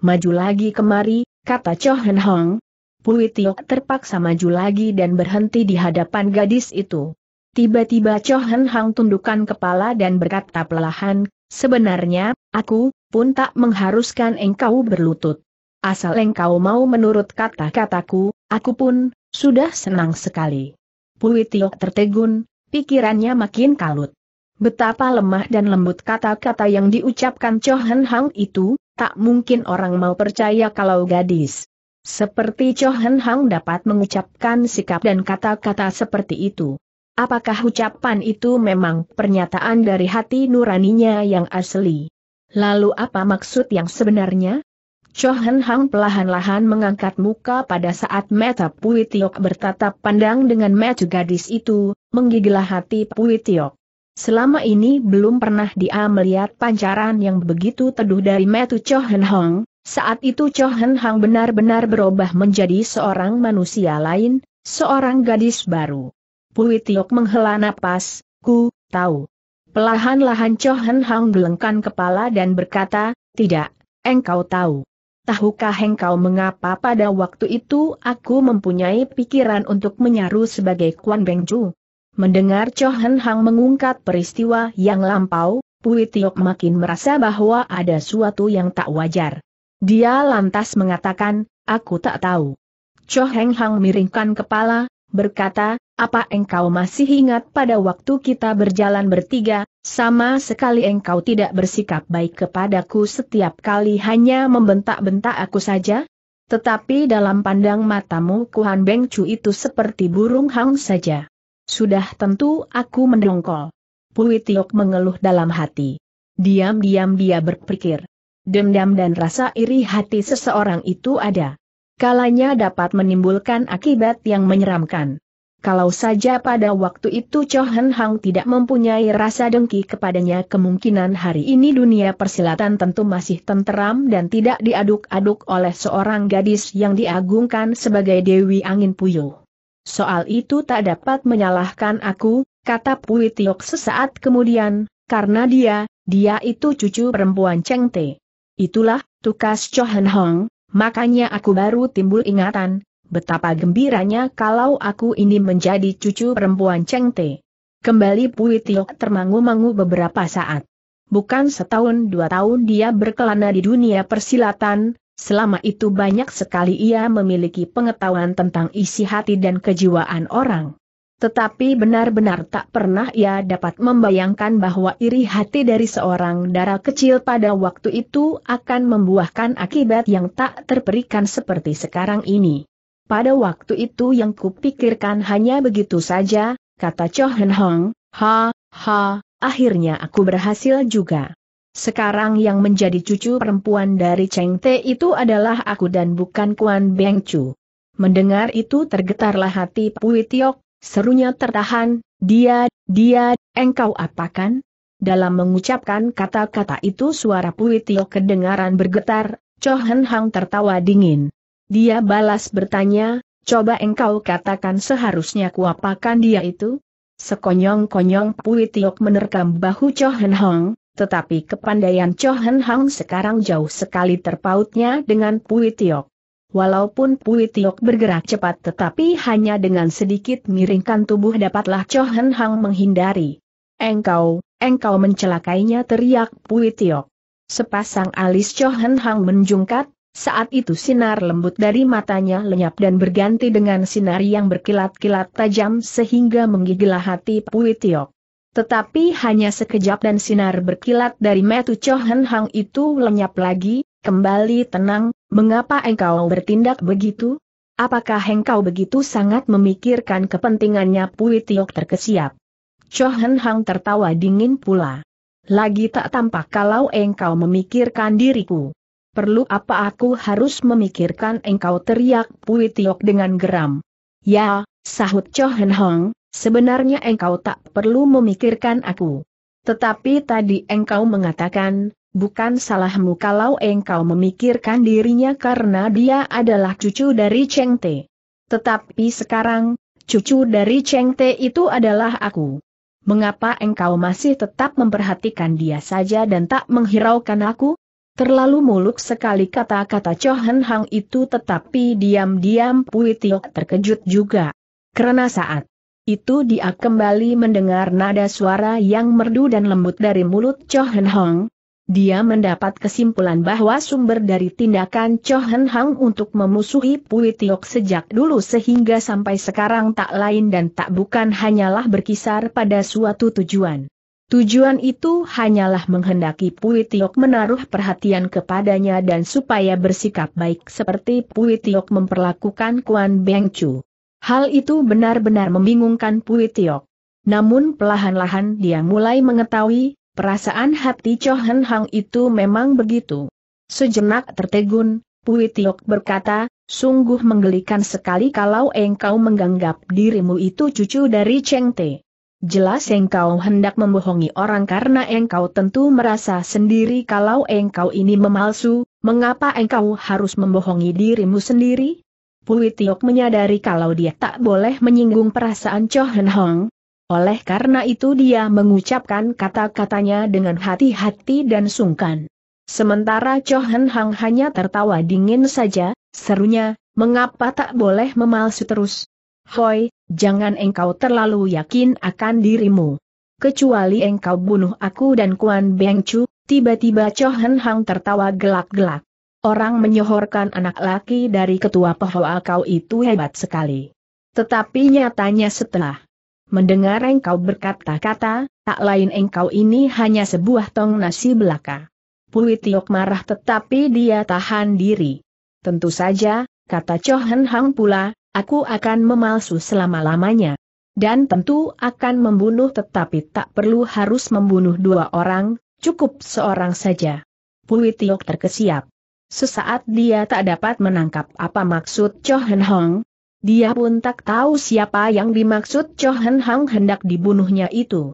Maju lagi kemari, kata Cho Hen Hong. Pui Tiok terpaksa maju lagi dan berhenti di hadapan gadis itu. Tiba-tiba Cho Hen Hong tundukkan kepala dan berkata pelahan, sebenarnya, aku, pun tak mengharuskan engkau berlutut. Asal engkau mau menurut kata-kataku, aku pun, sudah senang sekali. Pui tertegun, pikirannya makin kalut. Betapa lemah dan lembut kata-kata yang diucapkan Hen Hang itu, tak mungkin orang mau percaya kalau gadis. Seperti Hen Hang dapat mengucapkan sikap dan kata-kata seperti itu. Apakah ucapan itu memang pernyataan dari hati nuraninya yang asli? Lalu apa maksud yang sebenarnya? Chohen Hang pelahan-lahan mengangkat muka pada saat mata Pui Tiok bertatap pandang dengan mata gadis itu, menggigilah hati Pui Tiok. Selama ini belum pernah dia melihat pancaran yang begitu teduh dari mata Chohen Hang, saat itu Chohen Hang benar-benar berubah menjadi seorang manusia lain, seorang gadis baru. Pui Tiok menghela napas, ku, tahu. Pelahan-lahan Chohen Hang gelengkan kepala dan berkata, tidak, engkau tahu tahukah engkau mengapa pada waktu itu aku mempunyai pikiran untuk menyaru sebagai Kuan Bengju? Mendengar Cho Hen Hang mengungkap peristiwa yang lampau, Pui Tiok makin merasa bahwa ada suatu yang tak wajar. Dia lantas mengatakan, aku tak tahu. Cho Heng Hang miringkan kepala, berkata, apa engkau masih ingat pada waktu kita berjalan bertiga, sama sekali engkau tidak bersikap baik kepadaku setiap kali hanya membentak-bentak aku saja, tetapi dalam pandang matamu Kuhan Beng Chu itu seperti burung hang saja. Sudah tentu aku mendongkol. Pui Tiok mengeluh dalam hati. Diam-diam dia berpikir. Dendam dan rasa iri hati seseorang itu ada. Kalanya dapat menimbulkan akibat yang menyeramkan. Kalau saja pada waktu itu Cho Hen Hang tidak mempunyai rasa dengki kepadanya kemungkinan hari ini dunia persilatan tentu masih tenteram dan tidak diaduk-aduk oleh seorang gadis yang diagungkan sebagai Dewi Angin Puyuh. Soal itu tak dapat menyalahkan aku, kata Pui Tiok sesaat kemudian, karena dia, dia itu cucu perempuan Cheng Te. Itulah, tukas Cho Hen Hang, makanya aku baru timbul ingatan, betapa gembiranya kalau aku ini menjadi cucu perempuan Cheng Te. Kembali Pui Tiok termangu-mangu beberapa saat. Bukan setahun dua tahun dia berkelana di dunia persilatan, selama itu banyak sekali ia memiliki pengetahuan tentang isi hati dan kejiwaan orang. Tetapi benar-benar tak pernah ia dapat membayangkan bahwa iri hati dari seorang darah kecil pada waktu itu akan membuahkan akibat yang tak terperikan seperti sekarang ini. Pada waktu itu yang kupikirkan hanya begitu saja, kata Cho Hen Hong, ha, ha, akhirnya aku berhasil juga. Sekarang yang menjadi cucu perempuan dari Cheng Te itu adalah aku dan bukan Kuan Beng Chu. Mendengar itu tergetarlah hati Pui Tiok, serunya tertahan, dia, dia, engkau apakan? Dalam mengucapkan kata-kata itu suara Pui Tiok kedengaran bergetar, Cho Hen Hong tertawa dingin. Dia balas bertanya, coba engkau katakan seharusnya kuapakan dia itu? Sekonyong-konyong Pui Tiok menerkam bahu Cho Hen Hong, tetapi kepandaian Cho Hen Hong sekarang jauh sekali terpautnya dengan Pui Tiok. Walaupun Pui Tiok bergerak cepat tetapi hanya dengan sedikit miringkan tubuh dapatlah Cho Hen Hang menghindari. Engkau, engkau mencelakainya teriak Pui Tiok. Sepasang alis Cho Hen Hang menjungkat, saat itu sinar lembut dari matanya lenyap dan berganti dengan sinar yang berkilat-kilat tajam sehingga menggigil hati Pui Tiok. Tetapi hanya sekejap dan sinar berkilat dari metu Chohen Hang itu lenyap lagi, kembali tenang, mengapa engkau bertindak begitu? Apakah engkau begitu sangat memikirkan kepentingannya Pui Tiok terkesiap? Chohen Hang tertawa dingin pula. Lagi tak tampak kalau engkau memikirkan diriku. Perlu apa aku harus memikirkan engkau teriak Pui Tiok dengan geram. Ya, sahut Cho Hen Hong, sebenarnya engkau tak perlu memikirkan aku. Tetapi tadi engkau mengatakan, bukan salahmu kalau engkau memikirkan dirinya karena dia adalah cucu dari Cheng Te. Tetapi sekarang, cucu dari Cheng Te itu adalah aku. Mengapa engkau masih tetap memperhatikan dia saja dan tak menghiraukan aku? Terlalu muluk sekali kata-kata Chohen Hang itu tetapi diam-diam Pui Tio terkejut juga. Karena saat itu dia kembali mendengar nada suara yang merdu dan lembut dari mulut Chohen Hang. Dia mendapat kesimpulan bahwa sumber dari tindakan Chohen Hang untuk memusuhi Pui Tiok sejak dulu sehingga sampai sekarang tak lain dan tak bukan hanyalah berkisar pada suatu tujuan. Tujuan itu hanyalah menghendaki Pui Tiok menaruh perhatian kepadanya dan supaya bersikap baik seperti Pui Tiok memperlakukan Kuan Beng Chu. Hal itu benar-benar membingungkan Pui Tiok. Namun pelahan-lahan dia mulai mengetahui, perasaan hati Cho Hen Hang itu memang begitu. Sejenak tertegun, Pui Tiok berkata, sungguh menggelikan sekali kalau engkau menganggap dirimu itu cucu dari Cheng Te. Jelas engkau hendak membohongi orang karena engkau tentu merasa sendiri kalau engkau ini memalsu, mengapa engkau harus membohongi dirimu sendiri? Pui menyadari kalau dia tak boleh menyinggung perasaan Cho Hen Hong. Oleh karena itu dia mengucapkan kata-katanya dengan hati-hati dan sungkan. Sementara Cho Hen Hong hanya tertawa dingin saja, serunya, mengapa tak boleh memalsu terus? Hoi, jangan engkau terlalu yakin akan dirimu. Kecuali engkau bunuh aku dan Kuan Beng Chu, tiba-tiba Cho Hen Hang tertawa gelak-gelak. Orang menyohorkan anak laki dari ketua Pahoa kau itu hebat sekali. Tetapi nyatanya setelah mendengar engkau berkata-kata, tak lain engkau ini hanya sebuah tong nasi belaka. Pui Tiok marah tetapi dia tahan diri. Tentu saja, kata Cho Hen Hang pula, Aku akan memalsu selama-lamanya. Dan tentu akan membunuh tetapi tak perlu harus membunuh dua orang, cukup seorang saja. Pui Tiok terkesiap. Sesaat dia tak dapat menangkap apa maksud Cho Hen Hong. Dia pun tak tahu siapa yang dimaksud Cho Hen Hong hendak dibunuhnya itu.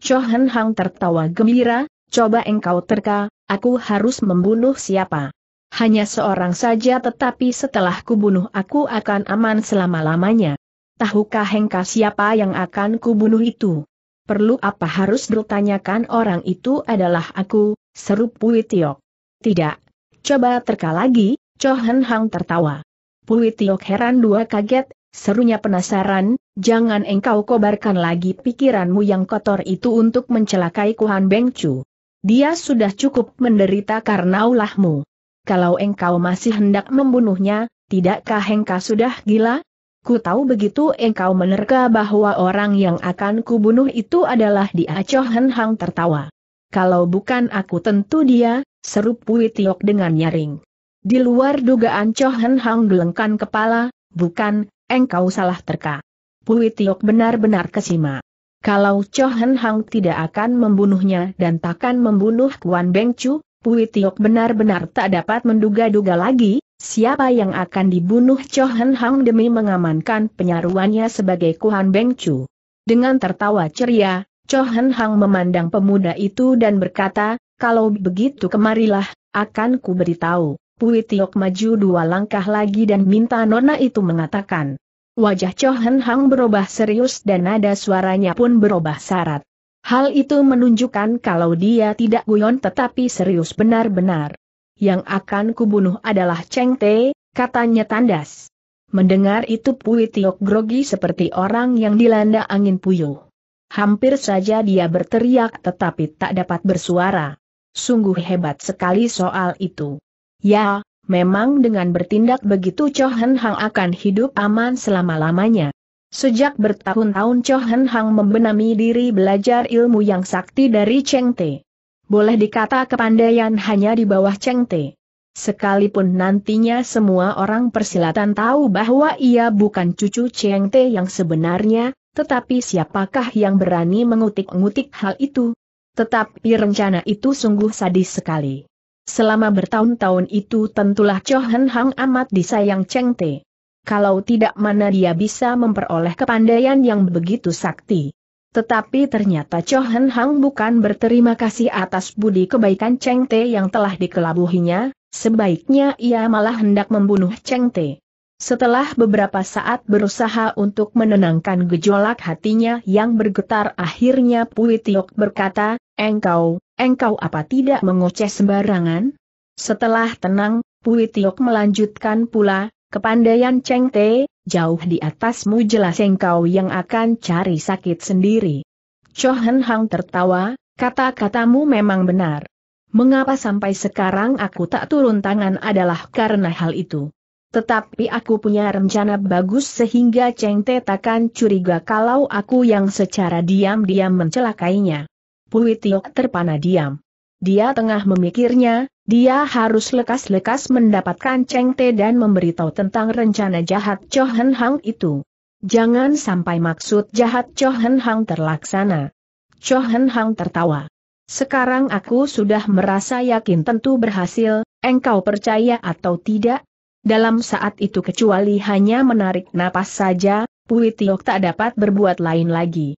Cho Hen Hong tertawa gembira, coba engkau terka, aku harus membunuh siapa. Hanya seorang saja tetapi setelah kubunuh aku akan aman selama-lamanya. Tahukah Hengka siapa yang akan kubunuh itu? Perlu apa harus bertanyakan orang itu adalah aku, seru Pui Tidak. Coba terka lagi, Chohen Hang tertawa. Pui heran dua kaget, serunya penasaran, jangan engkau kobarkan lagi pikiranmu yang kotor itu untuk mencelakai Kuan Bengcu. Dia sudah cukup menderita karena ulahmu kalau engkau masih hendak membunuhnya, tidakkah engkau sudah gila? Ku tahu begitu engkau menerka bahwa orang yang akan kubunuh itu adalah dia Chohan Hang tertawa. Kalau bukan aku tentu dia, seru Pui Tiok dengan nyaring. Di luar dugaan Chohan Hang gelengkan kepala, bukan, engkau salah terka. Pui Tiok benar-benar kesima. Kalau Chohan Hang tidak akan membunuhnya dan takkan membunuh Kuan Beng Chu, Pui Tiok benar-benar tak dapat menduga-duga lagi, siapa yang akan dibunuh Cho Hen Hang demi mengamankan penyaruannya sebagai Kuan Beng Chu. Dengan tertawa ceria, Cho Hen Hang memandang pemuda itu dan berkata, kalau begitu kemarilah, akan ku beritahu. Pui Tiok maju dua langkah lagi dan minta nona itu mengatakan. Wajah Cho Hen Hang berubah serius dan nada suaranya pun berubah syarat. Hal itu menunjukkan kalau dia tidak guyon tetapi serius benar-benar. Yang akan kubunuh adalah Cheng Te, katanya tandas. Mendengar itu Pui Tiok grogi seperti orang yang dilanda angin puyuh. Hampir saja dia berteriak tetapi tak dapat bersuara. Sungguh hebat sekali soal itu. Ya, memang dengan bertindak begitu Cho Hang akan hidup aman selama-lamanya. Sejak bertahun-tahun Cho Hen Hang membenami diri belajar ilmu yang sakti dari Cheng Te. Boleh dikata kepandaian hanya di bawah Cheng Te. Sekalipun nantinya semua orang persilatan tahu bahwa ia bukan cucu Cheng Te yang sebenarnya, tetapi siapakah yang berani mengutik-ngutik hal itu? Tetapi rencana itu sungguh sadis sekali. Selama bertahun-tahun itu tentulah Cho Hen Hang amat disayang Cheng Te kalau tidak mana dia bisa memperoleh kepandaian yang begitu sakti. Tetapi ternyata Cho Hen Hang bukan berterima kasih atas budi kebaikan Cheng Te yang telah dikelabuhinya, sebaiknya ia malah hendak membunuh Cheng Te. Setelah beberapa saat berusaha untuk menenangkan gejolak hatinya yang bergetar akhirnya Pui Tiok berkata, Engkau, engkau apa tidak mengoceh sembarangan? Setelah tenang, Pui Tiok melanjutkan pula, Kepandaian Cheng Te, jauh di atasmu jelas engkau yang akan cari sakit sendiri. Hen Hang tertawa, kata-katamu memang benar. Mengapa sampai sekarang aku tak turun tangan adalah karena hal itu. Tetapi aku punya rencana bagus sehingga Cheng Te takkan curiga kalau aku yang secara diam-diam mencelakainya. Pui Tiok terpana diam. Dia tengah memikirnya, dia harus lekas-lekas mendapatkan Cheng Te dan memberitahu tentang rencana jahat Cho Hen Hang itu. Jangan sampai maksud jahat Cho Hen Hang terlaksana. Cho Hen Hang tertawa. Sekarang aku sudah merasa yakin tentu berhasil, engkau percaya atau tidak? Dalam saat itu kecuali hanya menarik napas saja, Pui Tiok tak dapat berbuat lain lagi.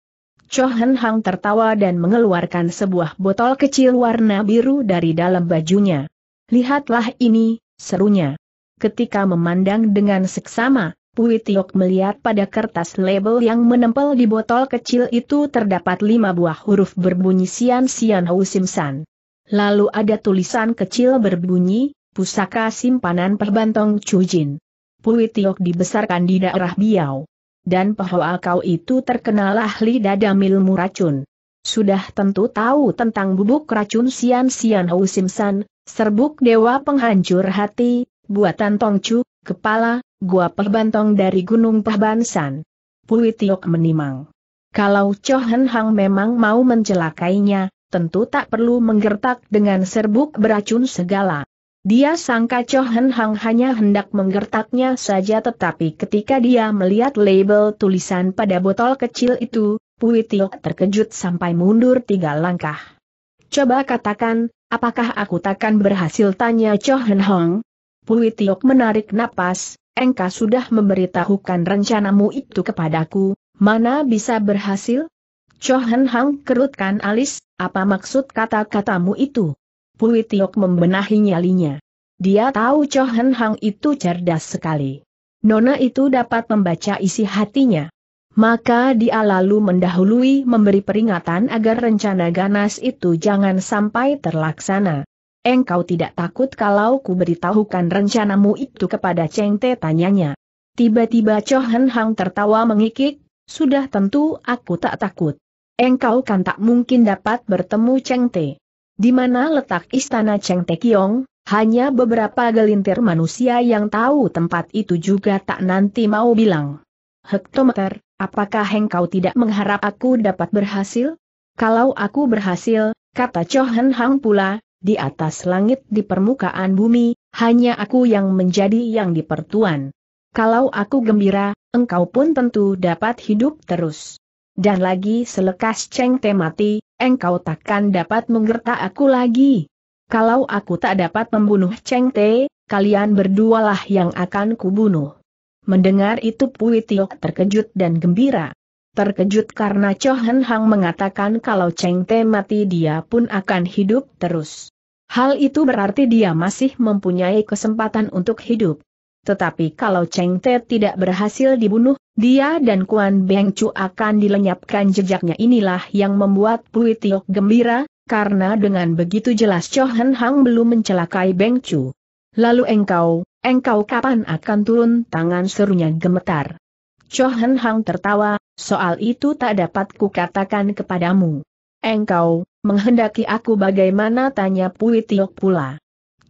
Chohan Hang tertawa dan mengeluarkan sebuah botol kecil warna biru dari dalam bajunya. Lihatlah ini, serunya. Ketika memandang dengan seksama, Pui Tiok melihat pada kertas label yang menempel di botol kecil itu terdapat lima buah huruf berbunyi Sian Sian Hou San. Lalu ada tulisan kecil berbunyi, Pusaka Simpanan Perbantong Chujin. Pui Tiok dibesarkan di daerah Biao dan pehoa kau itu terkenal ahli dadam ilmu racun. Sudah tentu tahu tentang bubuk racun Sian Sian Hou Simsan, serbuk dewa penghancur hati, buatan Tongcu, kepala, gua perbantong dari gunung San. Pui Tiok menimang. Kalau Chohen Hang memang mau mencelakainya, tentu tak perlu menggertak dengan serbuk beracun segala. Dia sangka Cho Hen Hang hanya hendak menggertaknya saja tetapi ketika dia melihat label tulisan pada botol kecil itu, Pui Tio terkejut sampai mundur tiga langkah. Coba katakan, apakah aku takkan berhasil tanya Cho Hen Hong? Pui Tiok menarik napas, engkau sudah memberitahukan rencanamu itu kepadaku, mana bisa berhasil? Cho Hen Hang kerutkan alis, apa maksud kata-katamu itu? Pui Tiok membenahi nyalinya. Dia tahu Cho Hen Hang itu cerdas sekali. Nona itu dapat membaca isi hatinya. Maka dia lalu mendahului memberi peringatan agar rencana ganas itu jangan sampai terlaksana. Engkau tidak takut kalau ku beritahukan rencanamu itu kepada Cheng Te tanyanya. Tiba-tiba Cho Hen Hang tertawa mengikik, sudah tentu aku tak takut. Engkau kan tak mungkin dapat bertemu Cheng Te. Di mana letak istana Cheng Tekiong, hanya beberapa gelintir manusia yang tahu tempat itu juga tak nanti mau bilang. Hektometer, apakah engkau tidak mengharap aku dapat berhasil? Kalau aku berhasil, kata Chohen Hang pula, di atas langit di permukaan bumi, hanya aku yang menjadi yang dipertuan. Kalau aku gembira, engkau pun tentu dapat hidup terus. Dan lagi selekas Cheng Te mati, engkau takkan dapat menggertak aku lagi. Kalau aku tak dapat membunuh Cheng Te, kalian berdualah yang akan kubunuh. Mendengar itu Pui Tiok terkejut dan gembira. Terkejut karena Cho Hen Hang mengatakan kalau Cheng Te mati dia pun akan hidup terus. Hal itu berarti dia masih mempunyai kesempatan untuk hidup. Tetapi kalau Cheng Te tidak berhasil dibunuh, dia dan Kuan Beng Chu akan dilenyapkan jejaknya inilah yang membuat Pui Tio gembira, karena dengan begitu jelas Cho Hen Hang belum mencelakai Beng Chu. Lalu engkau, engkau kapan akan turun tangan serunya gemetar. Cho Hen Hang tertawa, soal itu tak dapat kukatakan kepadamu. Engkau, menghendaki aku bagaimana tanya Pui Tio pula.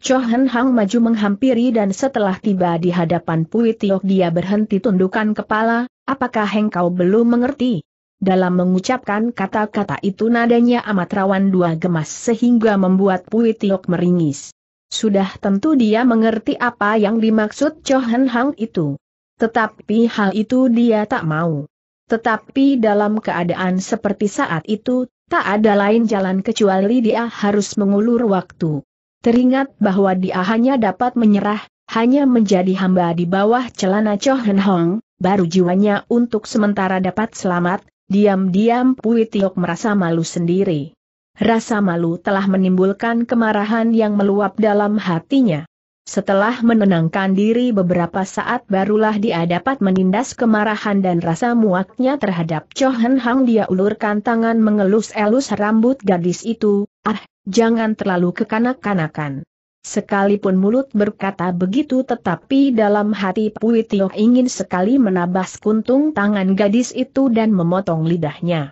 Chohan Hang maju menghampiri dan setelah tiba di hadapan Pui Tiok dia berhenti tundukkan kepala, apakah engkau belum mengerti? Dalam mengucapkan kata-kata itu nadanya amat rawan dua gemas sehingga membuat Pui Tiok meringis. Sudah tentu dia mengerti apa yang dimaksud Chohan Hang itu. Tetapi hal itu dia tak mau. Tetapi dalam keadaan seperti saat itu, tak ada lain jalan kecuali dia harus mengulur waktu teringat bahwa dia hanya dapat menyerah, hanya menjadi hamba di bawah celana Cho Hen Hong, baru jiwanya untuk sementara dapat selamat, diam-diam Pui Tiok merasa malu sendiri. Rasa malu telah menimbulkan kemarahan yang meluap dalam hatinya. Setelah menenangkan diri beberapa saat barulah dia dapat menindas kemarahan dan rasa muaknya terhadap Cho Hen Hang dia ulurkan tangan mengelus-elus rambut gadis itu, Ah, jangan terlalu kekanak-kanakan. Sekalipun mulut berkata begitu tetapi dalam hati Pui Tio ingin sekali menabas kuntung tangan gadis itu dan memotong lidahnya.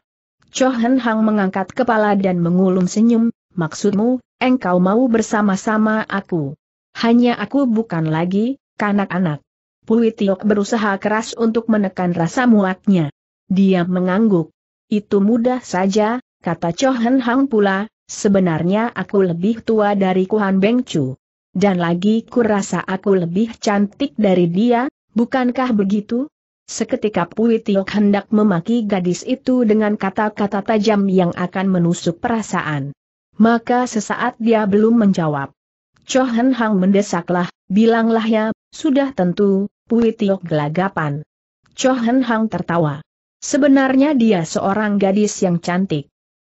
Cho Hen Hang mengangkat kepala dan mengulum senyum, maksudmu, engkau mau bersama-sama aku. Hanya aku bukan lagi, kanak-anak. Pui Tio berusaha keras untuk menekan rasa muaknya. Dia mengangguk. Itu mudah saja, kata Cho Hen Hang pula, Sebenarnya aku lebih tua dari Kuan Beng Chu. Dan lagi kurasa aku lebih cantik dari dia, bukankah begitu? Seketika Pui Tiok hendak memaki gadis itu dengan kata-kata tajam yang akan menusuk perasaan. Maka sesaat dia belum menjawab. Chohen Hang mendesaklah, bilanglah ya, sudah tentu, Pui Tiok gelagapan. Chohen Hang tertawa. Sebenarnya dia seorang gadis yang cantik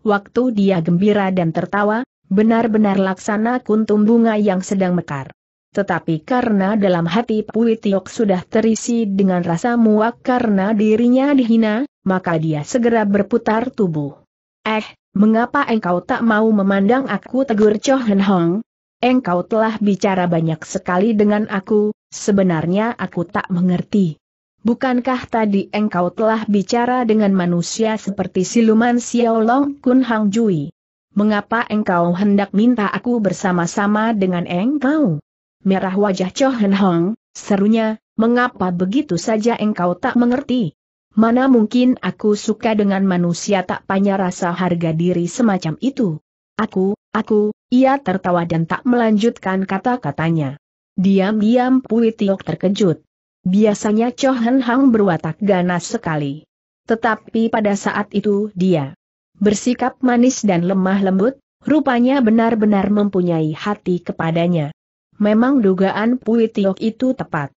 waktu dia gembira dan tertawa, benar-benar laksana kuntum bunga yang sedang mekar. Tetapi karena dalam hati Pui sudah terisi dengan rasa muak karena dirinya dihina, maka dia segera berputar tubuh. Eh, mengapa engkau tak mau memandang aku tegur Cho Hen Hong? Engkau telah bicara banyak sekali dengan aku, sebenarnya aku tak mengerti. Bukankah tadi engkau telah bicara dengan manusia seperti siluman Xiaolong Kun Hang Jui? Mengapa engkau hendak minta aku bersama-sama dengan engkau? Merah wajah Cho Hen Hong, serunya, mengapa begitu saja engkau tak mengerti? Mana mungkin aku suka dengan manusia tak punya rasa harga diri semacam itu? Aku, aku, ia tertawa dan tak melanjutkan kata-katanya. Diam-diam Pui Tiok terkejut. Biasanya Cho Hen Hang berwatak ganas sekali. Tetapi pada saat itu dia bersikap manis dan lemah lembut, rupanya benar-benar mempunyai hati kepadanya. Memang dugaan Pui Tiok itu tepat.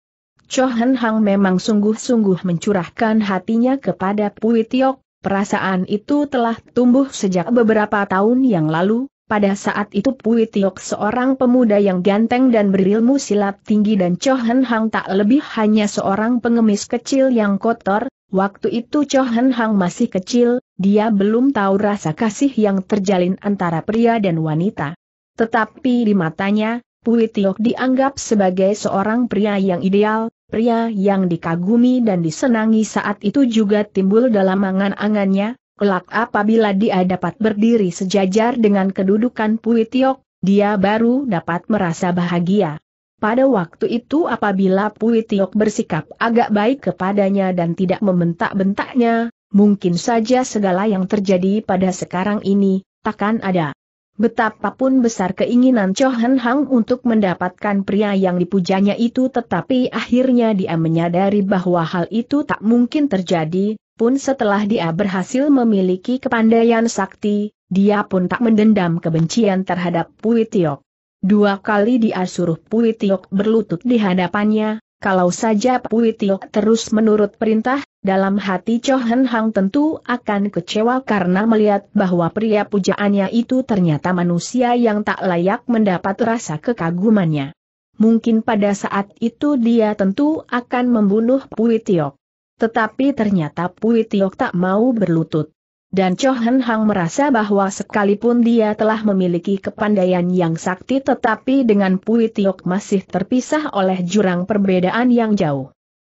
Cho Hen Hang memang sungguh-sungguh mencurahkan hatinya kepada Pui Tiok, perasaan itu telah tumbuh sejak beberapa tahun yang lalu, pada saat itu Pui Tiok seorang pemuda yang ganteng dan berilmu silat tinggi dan Chohan Hang tak lebih hanya seorang pengemis kecil yang kotor, waktu itu Chohan Hang masih kecil, dia belum tahu rasa kasih yang terjalin antara pria dan wanita. Tetapi di matanya, Pui Tiok dianggap sebagai seorang pria yang ideal, pria yang dikagumi dan disenangi saat itu juga timbul dalam angan-angannya, Kelak apabila dia dapat berdiri sejajar dengan kedudukan Pui Tiok, dia baru dapat merasa bahagia. Pada waktu itu apabila Pui Tiok bersikap agak baik kepadanya dan tidak membentak-bentaknya, mungkin saja segala yang terjadi pada sekarang ini, takkan ada. Betapapun besar keinginan Cho Han Hang untuk mendapatkan pria yang dipujanya itu tetapi akhirnya dia menyadari bahwa hal itu tak mungkin terjadi, pun setelah dia berhasil memiliki kepandaian sakti, dia pun tak mendendam kebencian terhadap Pui Tiok. Dua kali dia suruh Pui Tiok berlutut di hadapannya, kalau saja Pui Tiok terus menurut perintah, dalam hati Cho Hen Hang tentu akan kecewa karena melihat bahwa pria pujaannya itu ternyata manusia yang tak layak mendapat rasa kekagumannya. Mungkin pada saat itu dia tentu akan membunuh Pui Tiok. Tetapi ternyata Pui Tiok tak mau berlutut. Dan Cho Hen Hang merasa bahwa sekalipun dia telah memiliki kepandaian yang sakti tetapi dengan Pui Tiok masih terpisah oleh jurang perbedaan yang jauh.